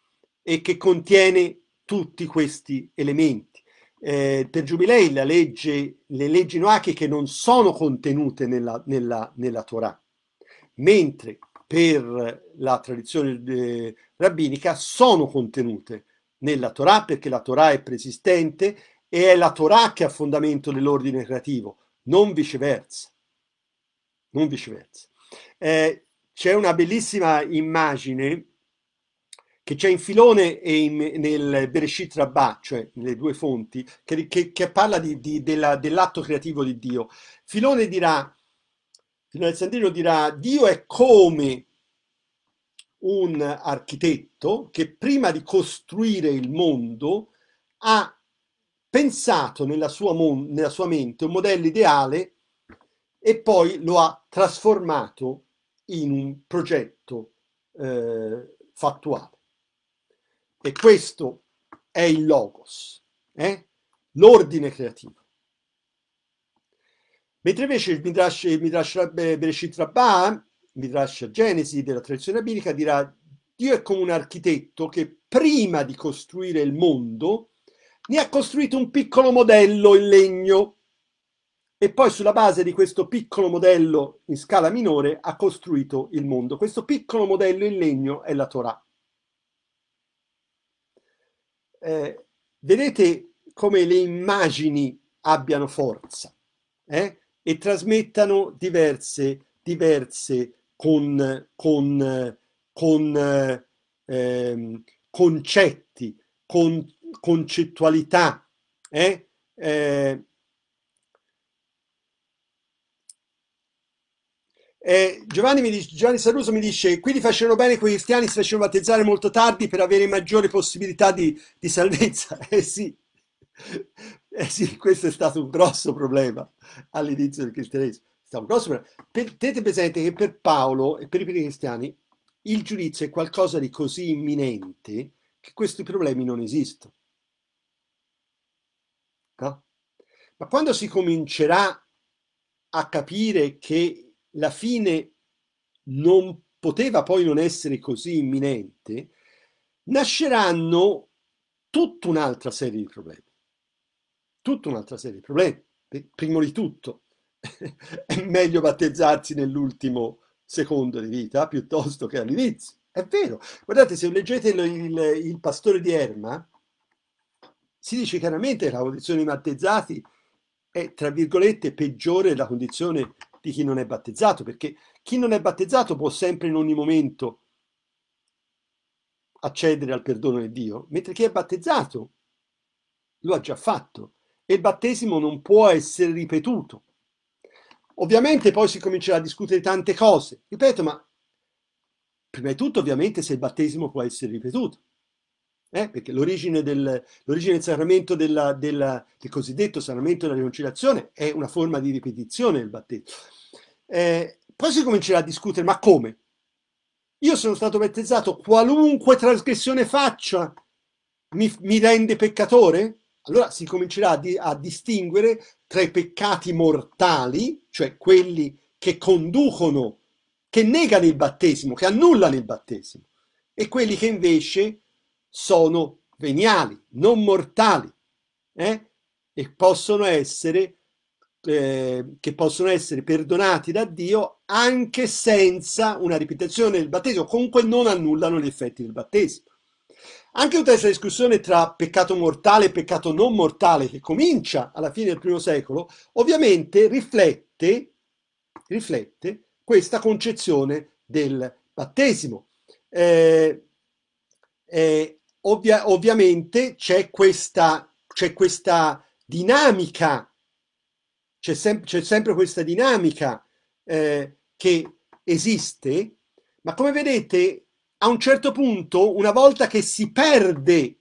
e che contiene tutti questi elementi eh, per Giubilei legge, le leggi noachiche non sono contenute nella, nella, nella Torah, mentre per la tradizione eh, rabbinica sono contenute nella Torah perché la Torah è preesistente e è la Torah che ha fondamento dell'ordine creativo, non viceversa. Non viceversa. Eh, c'è una bellissima immagine che c'è in Filone e in, nel Bereshit Rabbah, cioè nelle due fonti, che, che, che parla di, di, della, dell'atto creativo di Dio. Filone dirà, Filone Alessandrino dirà, Dio è come un architetto che prima di costruire il mondo ha pensato nella sua, mon- nella sua mente un modello ideale e poi lo ha trasformato in un progetto eh, fattuale. E questo è il logos, eh? l'ordine creativo. Mentre invece il Midrash, il Midrash eh, Bereshit Rabbah, Midrash Genesi della tradizione biblica, dirà Dio è come un architetto che prima di costruire il mondo ne ha costruito un piccolo modello in legno e poi sulla base di questo piccolo modello in scala minore ha costruito il mondo. Questo piccolo modello in legno è la Torah eh, vedete come le immagini abbiano forza eh? e trasmettano diverse, diverse con, con, con eh, concetti, con concettualità, eh? eh Eh, Giovanni, mi dice, Giovanni Saruso mi dice, quindi facevano bene quei cristiani, si facevano battezzare molto tardi per avere maggiore possibilità di, di salvezza. Eh sì. eh sì, questo è stato un grosso problema all'inizio del cristianesimo. È un grosso Per, tenete presente che per Paolo e per i primi cristiani il giudizio è qualcosa di così imminente che questi problemi non esistono. No? Ma quando si comincerà a capire che la fine non poteva poi non essere così imminente, nasceranno tutta un'altra serie di problemi. Tutta un'altra serie di problemi. Primo di tutto, è meglio battezzarsi nell'ultimo secondo di vita piuttosto che all'inizio. È vero. Guardate, se leggete il, il, il pastore di Erma, si dice chiaramente che la condizione di battezzati è, tra virgolette, peggiore della condizione di chi non è battezzato, perché chi non è battezzato può sempre in ogni momento accedere al perdono di Dio, mentre chi è battezzato lo ha già fatto e il battesimo non può essere ripetuto. Ovviamente poi si comincerà a discutere tante cose, ripeto, ma prima di tutto ovviamente se il battesimo può essere ripetuto eh? perché l'origine del, del, sacramento della, della, del cosiddetto sacramento della riconciliazione è una forma di ripetizione del battesimo. Eh, poi si comincerà a discutere, ma come? Io sono stato battezzato, qualunque trasgressione faccia mi, mi rende peccatore? Allora si comincerà a, di, a distinguere tra i peccati mortali, cioè quelli che conducono, che negano il battesimo, che annullano il battesimo, e quelli che invece sono veniali, non mortali, eh? e possono essere, eh, che possono essere perdonati da Dio anche senza una ripetizione del battesimo, comunque non annullano gli effetti del battesimo. Anche tutta questa discussione tra peccato mortale e peccato non mortale, che comincia alla fine del primo secolo, ovviamente riflette, riflette questa concezione del battesimo. Eh, eh, ovvia, ovviamente c'è questa, c'è questa dinamica, c'è, sem- c'è sempre questa dinamica eh, che esiste, ma come vedete a un certo punto, una volta che si perde,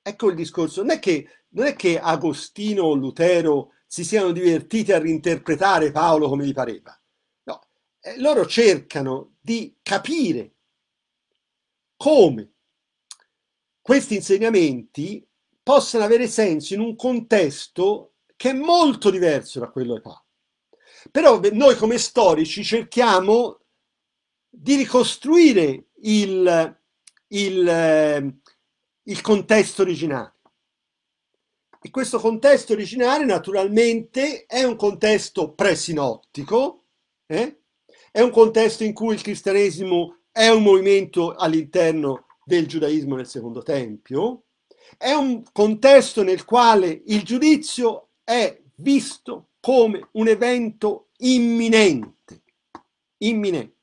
ecco il discorso, non è che, non è che Agostino o Lutero si siano divertiti a reinterpretare Paolo come gli pareva, no, eh, loro cercano di capire come questi insegnamenti possono avere senso in un contesto che è molto diverso da quello qua. Però noi come storici cerchiamo di ricostruire il, il, ehm, il contesto originale. E questo contesto originale naturalmente è un contesto presinottico, eh? è un contesto in cui il cristianesimo è un movimento all'interno del giudaismo nel secondo tempio, è un contesto nel quale il giudizio è visto come un evento imminente, imminente.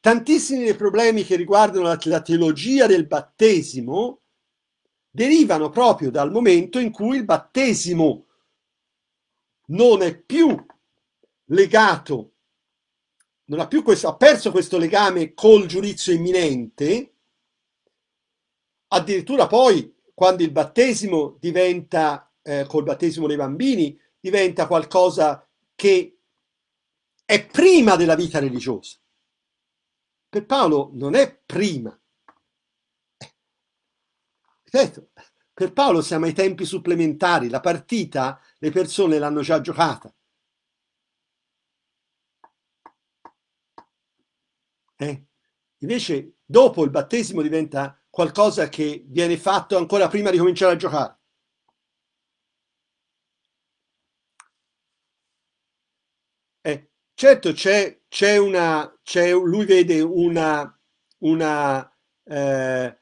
Tantissimi dei problemi che riguardano la, la teologia del battesimo derivano proprio dal momento in cui il battesimo non è più legato, non ha più questo, ha perso questo legame col giudizio imminente Addirittura poi quando il battesimo diventa, eh, col battesimo dei bambini, diventa qualcosa che è prima della vita religiosa. Per Paolo non è prima. Eh, Ripeto, per Paolo siamo ai tempi supplementari, la partita le persone l'hanno già giocata. Eh? Invece dopo il battesimo diventa qualcosa che viene fatto ancora prima di cominciare a giocare. Eh, certo, c'è, c'è una, c'è, lui vede una, una eh,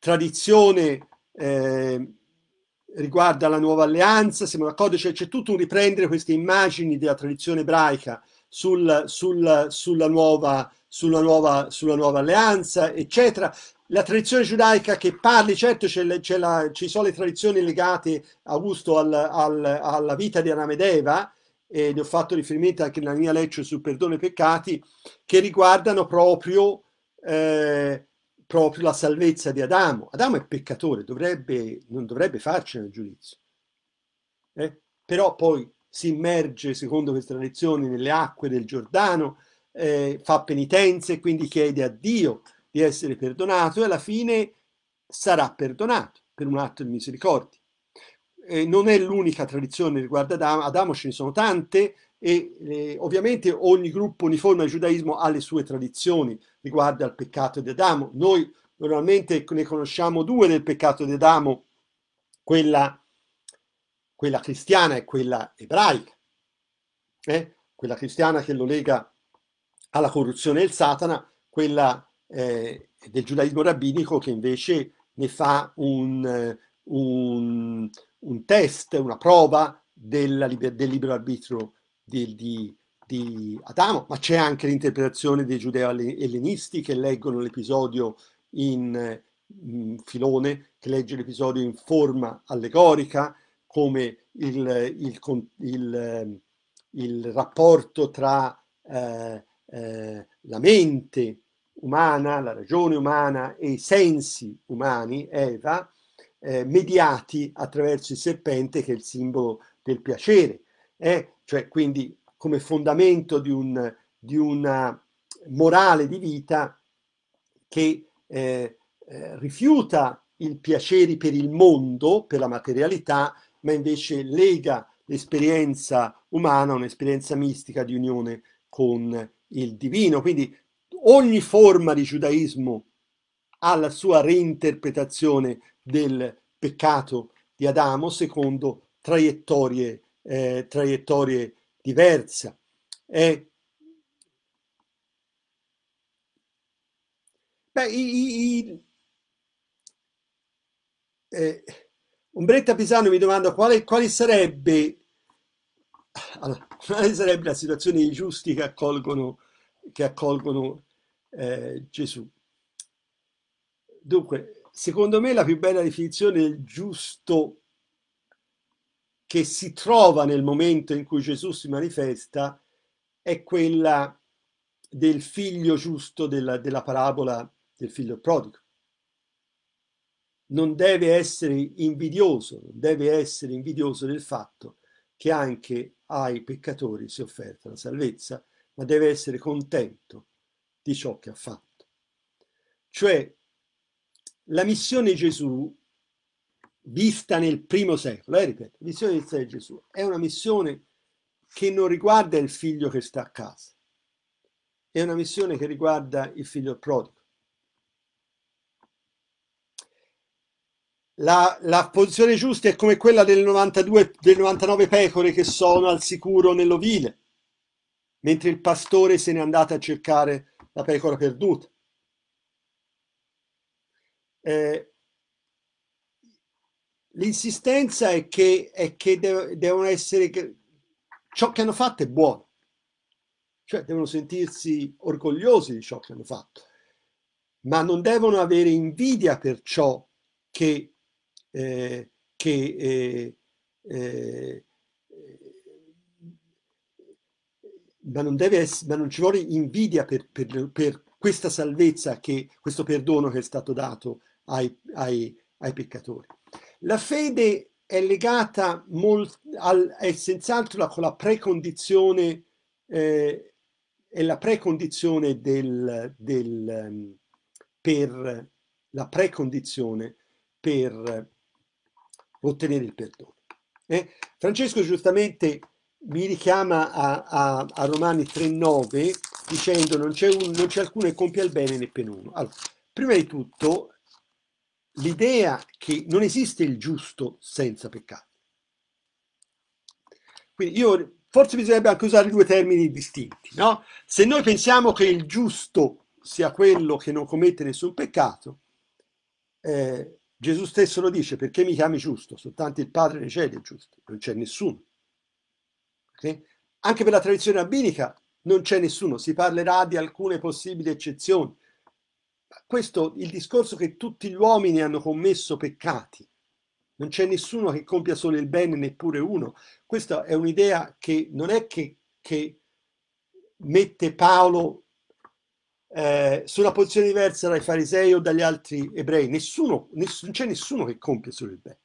tradizione eh, riguardo alla nuova alleanza, siamo d'accordo, cioè, c'è tutto un riprendere queste immagini della tradizione ebraica sul, sul, sulla, nuova, sulla, nuova, sulla nuova alleanza, eccetera, la tradizione giudaica che parli, certo c'è le, c'è la, ci sono le tradizioni legate, Augusto, al, al, alla vita di Anamedeva, e ne ho fatto riferimento anche nella mia lecture sul perdono ai peccati, che riguardano proprio, eh, proprio, la salvezza di Adamo. Adamo è peccatore, dovrebbe, non dovrebbe farcene il giudizio. Eh? Però poi si immerge, secondo queste tradizioni, nelle acque del Giordano, eh, fa penitenze, quindi chiede a Dio di essere perdonato e alla fine sarà perdonato per un atto di misericordia. Eh, non è l'unica tradizione riguardo Adamo, Adamo ce ne sono tante e eh, ovviamente ogni gruppo uniforme al giudaismo ha le sue tradizioni riguardo al peccato di Adamo. Noi normalmente ne conosciamo due del peccato di Adamo, quella, quella cristiana e quella ebraica. Eh? Quella cristiana che lo lega alla corruzione del Satana, quella eh, del giudaismo rabbinico che invece ne fa un, un, un test, una prova della, del libero arbitrio di, di, di Adamo, ma c'è anche l'interpretazione dei giudeo-ellenisti che leggono l'episodio in, in mm, filone, che legge l'episodio in forma allegorica, come il, il, il, il rapporto tra eh, eh, la mente umana, la ragione umana e i sensi umani, Eva, eh, mediati attraverso il serpente che è il simbolo del piacere, eh? cioè quindi come fondamento di, un, di una morale di vita che eh, eh rifiuta i piaceri per il mondo, per la materialità, ma invece lega l'esperienza umana a un'esperienza mistica di unione con il divino. Quindi ogni forma di giudaismo ha la sua reinterpretazione del peccato di Adamo secondo traiettorie, eh, traiettorie diverse. Eh, beh, i, i, eh, Umbretta Pisano mi domanda quale, quale sarebbe allora, quale sarebbe la situazione dei giusti che accolgono, che accolgono eh, Gesù. Dunque, secondo me la più bella definizione del giusto che si trova nel momento in cui Gesù si manifesta è quella del figlio giusto della, della parabola del figlio prodigo. Non deve essere invidioso, non deve essere invidioso del fatto che anche ai peccatori si è offerta la salvezza, ma deve essere contento di ciò che ha fatto. Cioè, la missione Gesù, vista nel primo secolo, eh, ripeto, la missione di Gesù è una missione che non riguarda il figlio che sta a casa, è una missione che riguarda il figlio prodigo. La, la, posizione giusta è come quella del 92, del 99 pecore che sono al sicuro nell'ovile, mentre il pastore se n'è andato a cercare la pecora perduta. Eh, l'insistenza è che, è che de- devono essere che ciò che hanno fatto è buono, cioè devono sentirsi orgogliosi di ciò che hanno fatto, ma non devono avere invidia per ciò che, eh, che eh, eh ma non, deve essere, ma non ci vuole invidia per, per, per questa salvezza, che, questo perdono che è stato dato ai, ai, ai peccatori. La fede è legata molto, al, è senz'altro con la precondizione, eh, è la precondizione del, del, ehm, per la precondizione per ottenere il perdono. Eh? Francesco giustamente mi richiama a, a, a Romani 3.9 dicendo non c'è, un, non c'è alcuno che compia il bene né uno. Allora, prima di tutto l'idea che non esiste il giusto senza peccato. Quindi io, forse bisognerebbe anche usare due termini distinti, no? Se noi pensiamo che il giusto sia quello che non commette nessun peccato, eh, Gesù stesso lo dice, perché mi chiami giusto? Soltanto il Padre ne c'è del giusto, non c'è nessuno. Sì? Anche per la tradizione rabbinica non c'è nessuno, si parlerà di alcune possibili eccezioni. Questo il discorso che tutti gli uomini hanno commesso peccati, non c'è nessuno che compia solo il bene, neppure uno. Questa è un'idea che non è che, che mette Paolo eh, su posizione diversa dai farisei o dagli altri ebrei. Nessuno, ness- non c'è nessuno che compie solo il bene.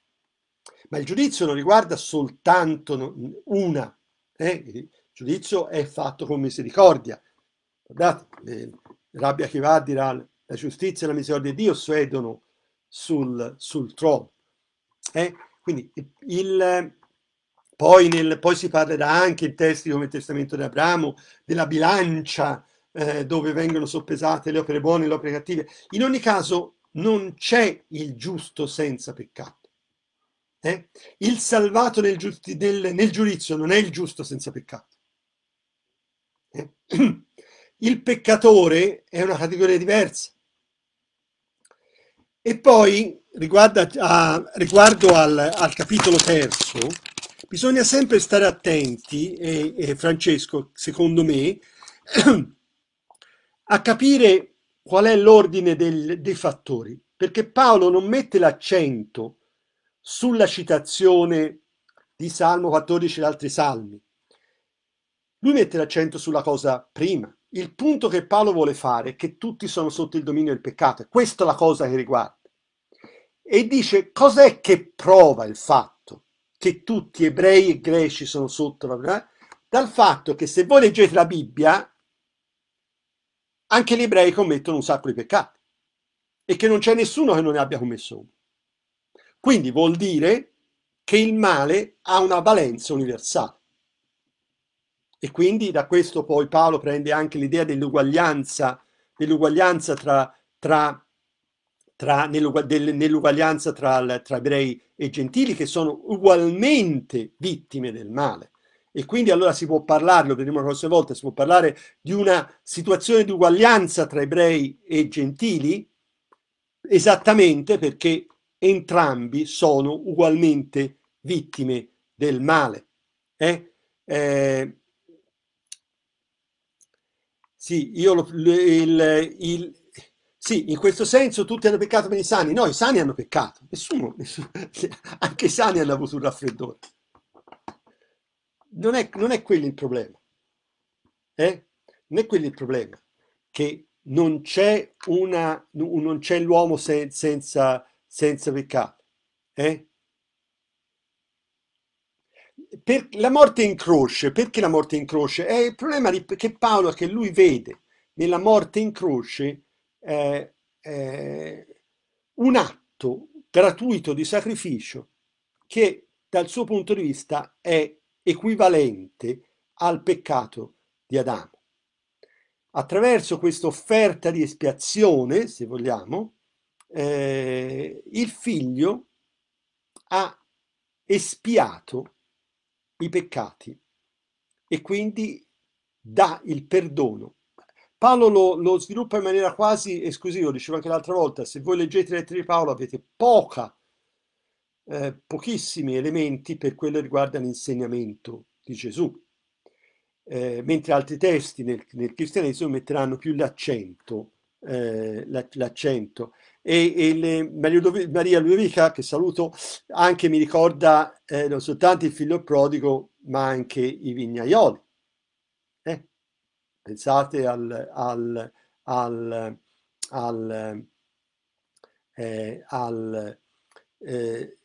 Ma il giudizio non riguarda soltanto una eh? Il giudizio è fatto con misericordia. Guardate, eh, rabbia che va dirà la giustizia e la misericordia di Dio suedono sul, sul trono. Eh? Quindi il, poi, nel, poi, si parlerà anche in testi come il Testamento di Abramo, della bilancia eh, dove vengono soppesate le opere buone e le opere cattive. In ogni caso non c'è il giusto senza peccato. Eh? Il salvato nel, giusti, nel, nel, giudizio non è il giusto senza peccato. Eh? Il peccatore è una categoria diversa. E poi, riguarda, a, riguardo al, al, capitolo terzo, bisogna sempre stare attenti, e, e Francesco, secondo me, a capire qual è l'ordine del, dei fattori, perché Paolo non mette l'accento sulla citazione di Salmo 14 e altri salmi. Lui mette l'accento sulla cosa prima. Il punto che Paolo vuole fare è che tutti sono sotto il dominio del peccato, e questa è la cosa che riguarda. E dice cos'è che prova il fatto che tutti ebrei e greci sono sotto la Bibbia? Dal fatto che se voi leggete la Bibbia, anche gli ebrei commettono un sacco di peccati e che non c'è nessuno che non ne abbia commesso uno. Quindi vuol dire che il male ha una valenza universale. E quindi da questo poi Paolo prende anche l'idea dell'uguaglianza, dell'uguaglianza tra, tra, tra, nell'uguaglianza tra, tra ebrei e gentili che sono ugualmente vittime del male. E quindi allora si può parlare, lo vedremo la prossima volta, si può parlare di una situazione di uguaglianza tra ebrei e gentili, esattamente perché entrambi sono ugualmente vittime del male. Eh? Eh, sì, io lo, il, il, sì, in questo senso tutti hanno peccato per i sani. No, i sani hanno peccato. Nessuno, nessuno anche i sani hanno avuto un raffreddore. Non è, non è quello il problema. Eh? Non è quello il problema. Che non c'è, una, non c'è l'uomo sen, senza senza peccato. Eh? Per la morte in croce, perché la morte in croce? È il problema di, che Paolo, che lui vede nella morte in croce, eh, eh, un atto gratuito di sacrificio che dal suo punto di vista è equivalente al peccato di Adamo. Attraverso questa offerta di espiazione, se vogliamo, eh, il figlio ha espiato i peccati e quindi dà il perdono. Paolo lo, lo sviluppa in maniera quasi esclusiva, lo dicevo anche l'altra volta, se voi leggete le lettere di Paolo avete poca, eh, pochissimi elementi per quello che riguarda l'insegnamento di Gesù, eh, mentre altri testi nel, nel cristianesimo metteranno più l'accento eh, l'accento. E, e le, Maria Ludovica, che saluto, anche mi ricorda eh, non soltanto il figlio prodigo, ma anche i vignaioli. Eh? Pensate al, al, al, al, eh, al eh,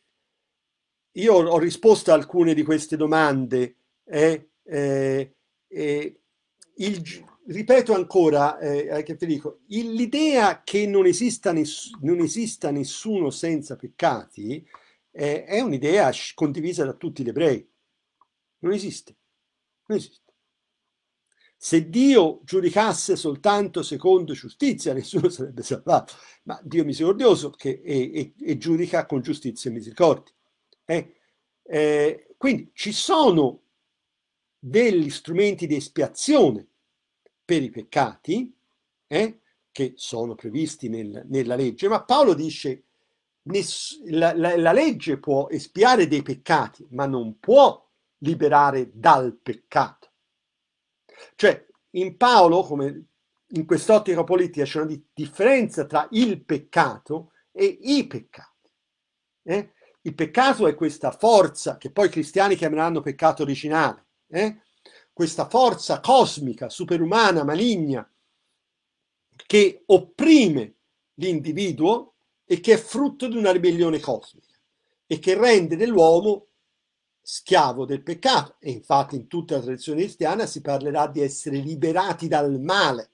io ho risposto a alcune di queste domande. Eh, eh, eh, il, ripeto ancora, eh, eh che dico, l'idea che non esista, ness non esista, nessuno senza peccati eh, è un'idea condivisa da tutti gli ebrei. Non esiste. Non esiste. Se Dio giudicasse soltanto secondo giustizia, nessuno sarebbe salvato. Ma Dio misericordioso che, e, e, e giudica con giustizia e misericordia. Eh? Eh, quindi ci sono degli strumenti di espiazione per i peccati, eh, che sono previsti nel, nella legge, ma Paolo dice ness, la, la, la legge può espiare dei peccati, ma non può liberare dal peccato. Cioè, in Paolo, come in quest'ottica politica, c'è una differenza tra il peccato e i peccati. Eh? Il peccato è questa forza che poi i cristiani chiameranno peccato originale, eh? questa forza cosmica, superumana, maligna, che opprime l'individuo e che è frutto di una ribellione cosmica e che rende dell'uomo schiavo del peccato. E infatti in tutta la tradizione cristiana si parlerà di essere liberati dal male.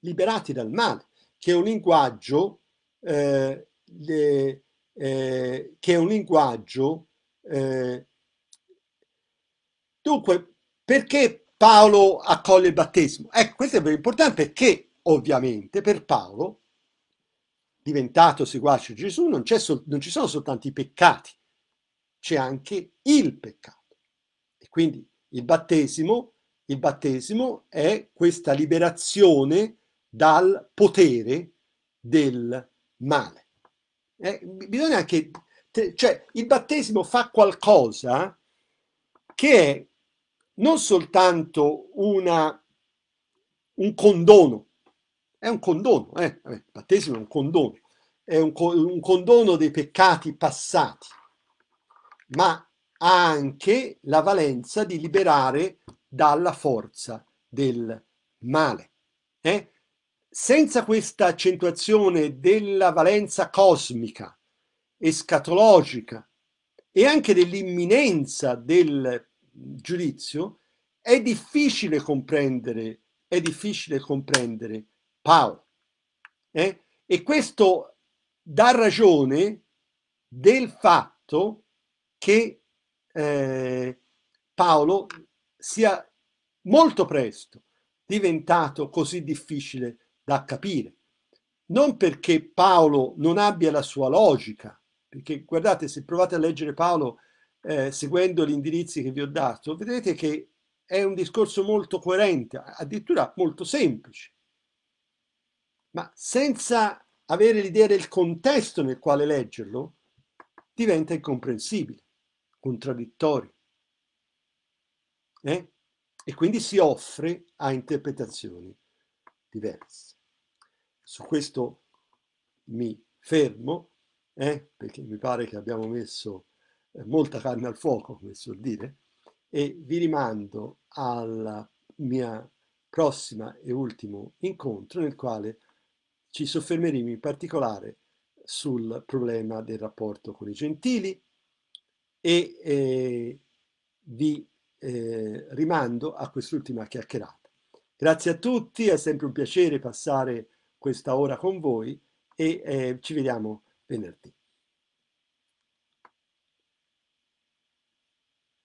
Liberati dal male, che è un linguaggio, eh, le, eh, che è un linguaggio eh, Dunque, perché Paolo accoglie il battesimo? Ecco, questo è importante perché ovviamente per Paolo, diventato seguace di Gesù, non, sol- non ci sono soltanto i peccati, c'è anche il peccato. E quindi il battesimo, il battesimo è questa liberazione dal potere del male. Eh, bisogna anche, cioè il battesimo fa qualcosa che è non soltanto una, un condono, è un condono, eh? Vabbè, il battesimo è un condono, è un, un condono dei peccati passati, ma ha anche la valenza di liberare dalla forza del male. Eh? Senza questa accentuazione della valenza cosmica, escatologica e anche dell'imminenza del giudizio, è difficile comprendere, è difficile comprendere Paolo. Eh? E questo dà ragione del fatto che eh, Paolo sia molto presto diventato così difficile da capire. Non perché Paolo non abbia la sua logica, perché guardate, se provate a leggere Paolo, eh, seguendo gli indirizzi che vi ho dato, vedrete che è un discorso molto coerente, addirittura molto semplice, ma senza avere l'idea del contesto nel quale leggerlo, diventa incomprensibile, contraddittorio. Eh? E quindi si offre a interpretazioni diverse. Su questo mi fermo, eh? perché mi pare che abbiamo messo eh, molta carne al fuoco, come si vuol dire, e vi rimando al mio prossimo e ultimo incontro nel quale ci soffermeremo in particolare sul problema del rapporto con i gentili e eh, vi eh, rimando a quest'ultima chiacchierata. Grazie a tutti, è sempre un piacere passare questa ora con voi e eh, ci vediamo venerdì.